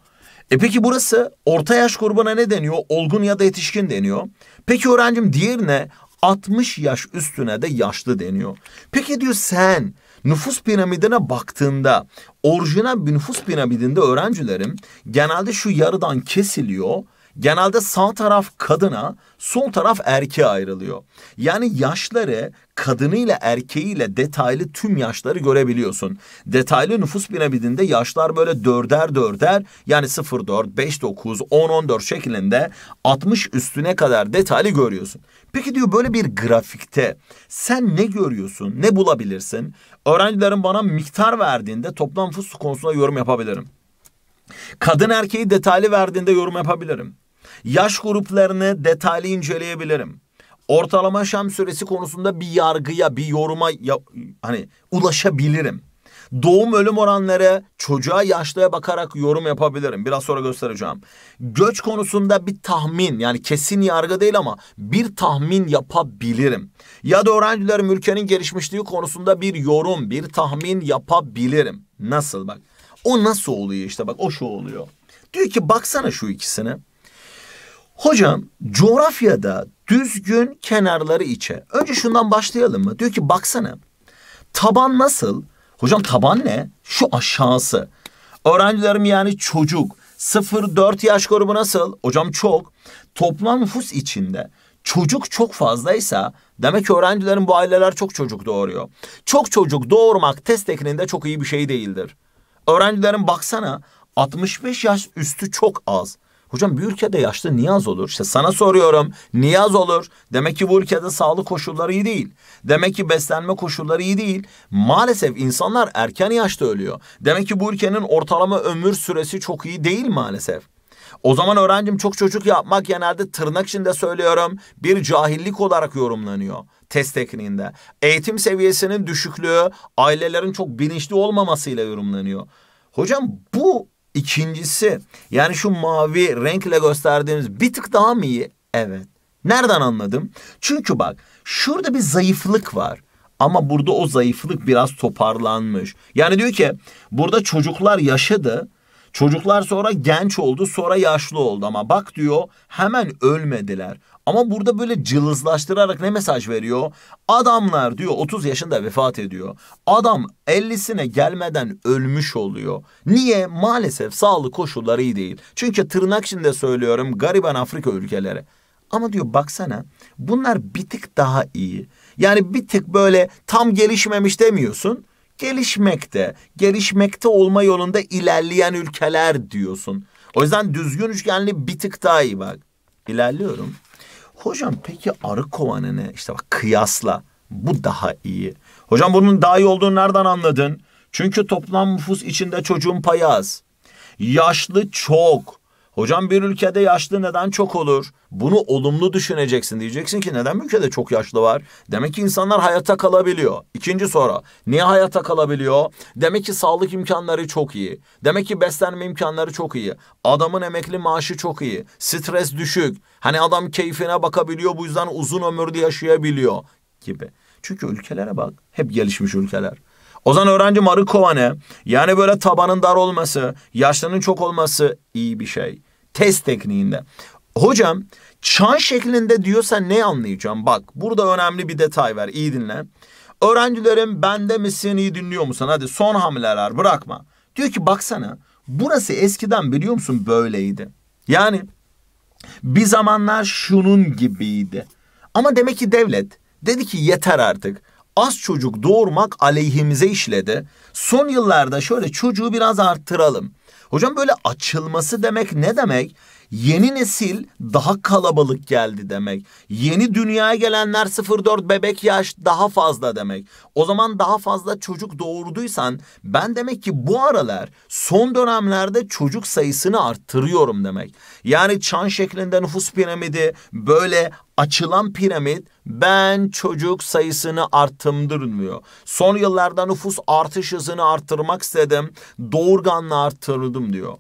E peki burası orta yaş grubuna ne deniyor? Olgun ya da yetişkin deniyor. Peki öğrencim diğerine 60 yaş üstüne de yaşlı deniyor. Peki diyor sen nüfus piramidine baktığında orijinal bir nüfus piramidinde öğrencilerim genelde şu yarıdan kesiliyor. Genelde sağ taraf kadına, sol taraf erkeğe ayrılıyor. Yani yaşları kadınıyla erkeğiyle detaylı tüm yaşları görebiliyorsun. Detaylı nüfus piramidinde yaşlar böyle dörder dörder yani 0-4, 5-9, 10-14 şeklinde 60 üstüne kadar detaylı görüyorsun. Peki diyor böyle bir grafikte sen ne görüyorsun, ne bulabilirsin? Öğrencilerin bana miktar verdiğinde toplam nüfus konusunda yorum yapabilirim. Kadın erkeği detaylı verdiğinde yorum yapabilirim. Yaş gruplarını detaylı inceleyebilirim ortalama yaşam süresi konusunda bir yargıya, bir yoruma ya, hani ulaşabilirim. Doğum ölüm oranları çocuğa yaşlıya bakarak yorum yapabilirim. Biraz sonra göstereceğim. Göç konusunda bir tahmin yani kesin yargı değil ama bir tahmin yapabilirim. Ya da öğrencilerim ülkenin gelişmişliği konusunda bir yorum, bir tahmin yapabilirim. Nasıl bak? O nasıl oluyor işte bak o şu oluyor. Diyor ki baksana şu ikisini. Hocam coğrafyada düzgün kenarları içe. Önce şundan başlayalım mı? Diyor ki baksana taban nasıl? Hocam taban ne? Şu aşağısı. Öğrencilerim yani çocuk. 0-4 yaş grubu nasıl? Hocam çok. Toplam nüfus içinde çocuk çok fazlaysa demek ki öğrencilerin bu aileler çok çocuk doğuruyor. Çok çocuk doğurmak test ekninde çok iyi bir şey değildir. Öğrencilerin baksana 65 yaş üstü çok az. Hocam bir ülkede yaşlı niyaz olur. İşte sana soruyorum. Niyaz olur. Demek ki bu ülkede sağlık koşulları iyi değil. Demek ki beslenme koşulları iyi değil. Maalesef insanlar erken yaşta ölüyor. Demek ki bu ülkenin ortalama ömür süresi çok iyi değil maalesef. O zaman öğrencim çok çocuk yapmak genelde tırnak içinde söylüyorum bir cahillik olarak yorumlanıyor test tekniğinde. Eğitim seviyesinin düşüklüğü ailelerin çok bilinçli olmamasıyla yorumlanıyor. Hocam bu İkincisi yani şu mavi renkle gösterdiğimiz bir tık daha mı iyi? Evet. Nereden anladım? Çünkü bak şurada bir zayıflık var. Ama burada o zayıflık biraz toparlanmış. Yani diyor ki burada çocuklar yaşadı. Çocuklar sonra genç oldu sonra yaşlı oldu ama bak diyor hemen ölmediler. Ama burada böyle cılızlaştırarak ne mesaj veriyor? Adamlar diyor 30 yaşında vefat ediyor. Adam 50'sine gelmeden ölmüş oluyor. Niye? Maalesef sağlık koşulları iyi değil. Çünkü tırnak içinde söylüyorum gariban Afrika ülkeleri. Ama diyor baksana bunlar bir tık daha iyi. Yani bir tık böyle tam gelişmemiş demiyorsun. Gelişmekte, gelişmekte olma yolunda ilerleyen ülkeler diyorsun. O yüzden düzgün üçgenli bir tık daha iyi bak. İlerliyorum. Hocam peki arı kovanını işte bak kıyasla bu daha iyi. Hocam bunun daha iyi olduğunu nereden anladın? Çünkü toplam nüfus içinde çocuğun payı az. Yaşlı çok. Hocam bir ülkede yaşlı neden çok olur? Bunu olumlu düşüneceksin. Diyeceksin ki neden bir ülkede çok yaşlı var? Demek ki insanlar hayata kalabiliyor. İkinci soru. Niye hayata kalabiliyor? Demek ki sağlık imkanları çok iyi. Demek ki beslenme imkanları çok iyi. Adamın emekli maaşı çok iyi. Stres düşük. Hani adam keyfine bakabiliyor bu yüzden uzun ömürde yaşayabiliyor gibi. Çünkü ülkelere bak. Hep gelişmiş ülkeler. O zaman öğrenci marı kovanı yani böyle tabanın dar olması, yaşlının çok olması iyi bir şey. Test tekniğinde. Hocam çan şeklinde diyorsa ne anlayacağım? Bak burada önemli bir detay var iyi dinle. Öğrencilerim bende misin iyi dinliyor musun? Hadi son hamleler bırakma. Diyor ki baksana burası eskiden biliyor musun böyleydi. Yani bir zamanlar şunun gibiydi. Ama demek ki devlet dedi ki yeter artık. Az çocuk doğurmak aleyhimize işledi. Son yıllarda şöyle çocuğu biraz arttıralım. Hocam böyle açılması demek ne demek? Yeni nesil daha kalabalık geldi demek. Yeni dünyaya gelenler 04 bebek yaş daha fazla demek. O zaman daha fazla çocuk doğurduysan ben demek ki bu aralar son dönemlerde çocuk sayısını arttırıyorum demek. Yani çan şeklinde nüfus piramidi böyle açılan piramit ben çocuk sayısını arttırmıyor. Son yıllarda nüfus artış hızını arttırmak istedim. Doğurganla arttırdım diyor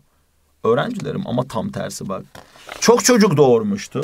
öğrencilerim ama tam tersi bak. Çok çocuk doğurmuştu.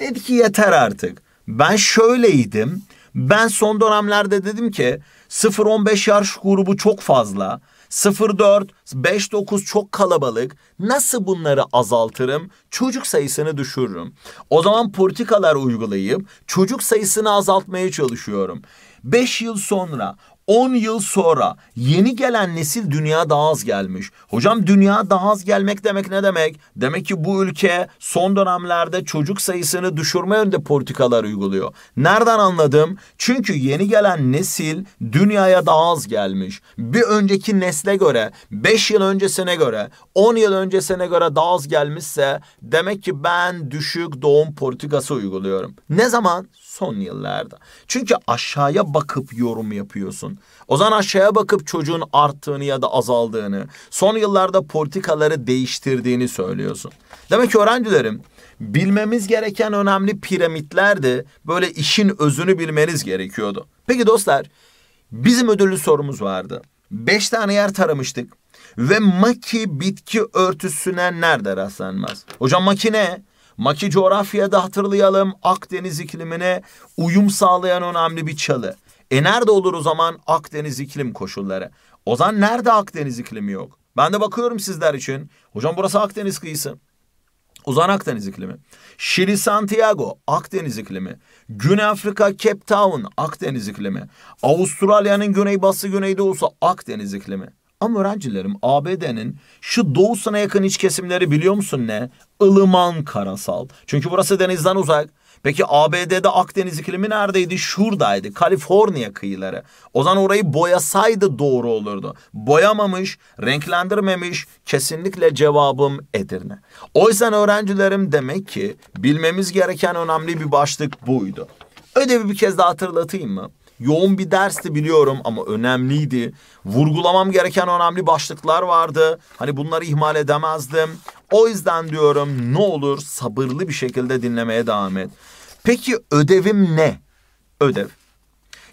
Dedi ki yeter artık. Ben şöyleydim. Ben son dönemlerde dedim ki 0-15 yaş grubu çok fazla. 0-4, 5-9 çok kalabalık. Nasıl bunları azaltırım? Çocuk sayısını düşürürüm. O zaman politikalar uygulayıp çocuk sayısını azaltmaya çalışıyorum. 5 yıl sonra 10 yıl sonra yeni gelen nesil dünya daha az gelmiş. Hocam dünya daha az gelmek demek ne demek? Demek ki bu ülke son dönemlerde çocuk sayısını düşürme yönde politikalar uyguluyor. Nereden anladım? Çünkü yeni gelen nesil dünyaya daha az gelmiş. Bir önceki nesle göre, 5 yıl öncesine göre, 10 yıl öncesine göre daha az gelmişse demek ki ben düşük doğum politikası uyguluyorum. Ne zaman? son yıllarda. Çünkü aşağıya bakıp yorum yapıyorsun. O zaman aşağıya bakıp çocuğun arttığını ya da azaldığını, son yıllarda politikaları değiştirdiğini söylüyorsun. Demek ki öğrencilerim bilmemiz gereken önemli piramitlerdi. Böyle işin özünü bilmeniz gerekiyordu. Peki dostlar bizim ödüllü sorumuz vardı. Beş tane yer taramıştık. Ve maki bitki örtüsüne nerede rastlanmaz? Hocam maki ne? Maki coğrafyada hatırlayalım Akdeniz iklimine uyum sağlayan önemli bir çalı. E nerede olur o zaman Akdeniz iklim koşulları? O zaman nerede Akdeniz iklimi yok? Ben de bakıyorum sizler için. Hocam burası Akdeniz kıyısı. Uzan Akdeniz iklimi. Şili Santiago Akdeniz iklimi. Güney Afrika Cape Town Akdeniz iklimi. Avustralya'nın güney bası güneyde olsa Akdeniz iklimi. Ama öğrencilerim ABD'nin şu doğusuna yakın iç kesimleri biliyor musun ne? Ilıman karasal. Çünkü burası denizden uzak. Peki ABD'de Akdeniz iklimi neredeydi? Şuradaydı. Kaliforniya kıyıları. O zaman orayı boyasaydı doğru olurdu. Boyamamış, renklendirmemiş. Kesinlikle cevabım Edirne. O yüzden öğrencilerim demek ki bilmemiz gereken önemli bir başlık buydu. Ödevi bir kez daha hatırlatayım mı? Yoğun bir dersti biliyorum ama önemliydi. Vurgulamam gereken önemli başlıklar vardı. Hani bunları ihmal edemezdim. O yüzden diyorum ne olur sabırlı bir şekilde dinlemeye devam et. Peki ödevim ne? Ödev.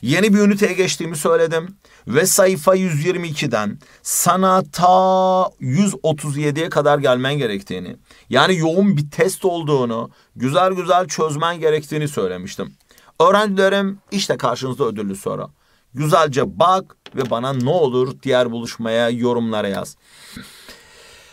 Yeni bir üniteye geçtiğimi söyledim ve sayfa 122'den sana ta 137'ye kadar gelmen gerektiğini, yani yoğun bir test olduğunu, güzel güzel çözmen gerektiğini söylemiştim. Öğrencilerim işte karşınızda ödüllü soru. Güzelce bak ve bana ne olur diğer buluşmaya yorumlara yaz.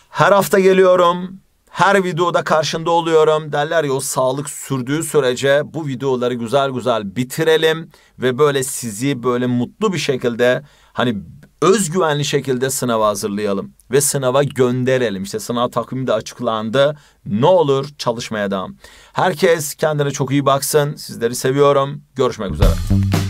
Her hafta geliyorum. Her videoda karşında oluyorum. Derler ya o sağlık sürdüğü sürece bu videoları güzel güzel bitirelim ve böyle sizi böyle mutlu bir şekilde hani özgüvenli şekilde sınava hazırlayalım ve sınava gönderelim. İşte sınav takvimi de açıklandı. Ne olur çalışmaya devam. Herkes kendine çok iyi baksın. Sizleri seviyorum. Görüşmek üzere.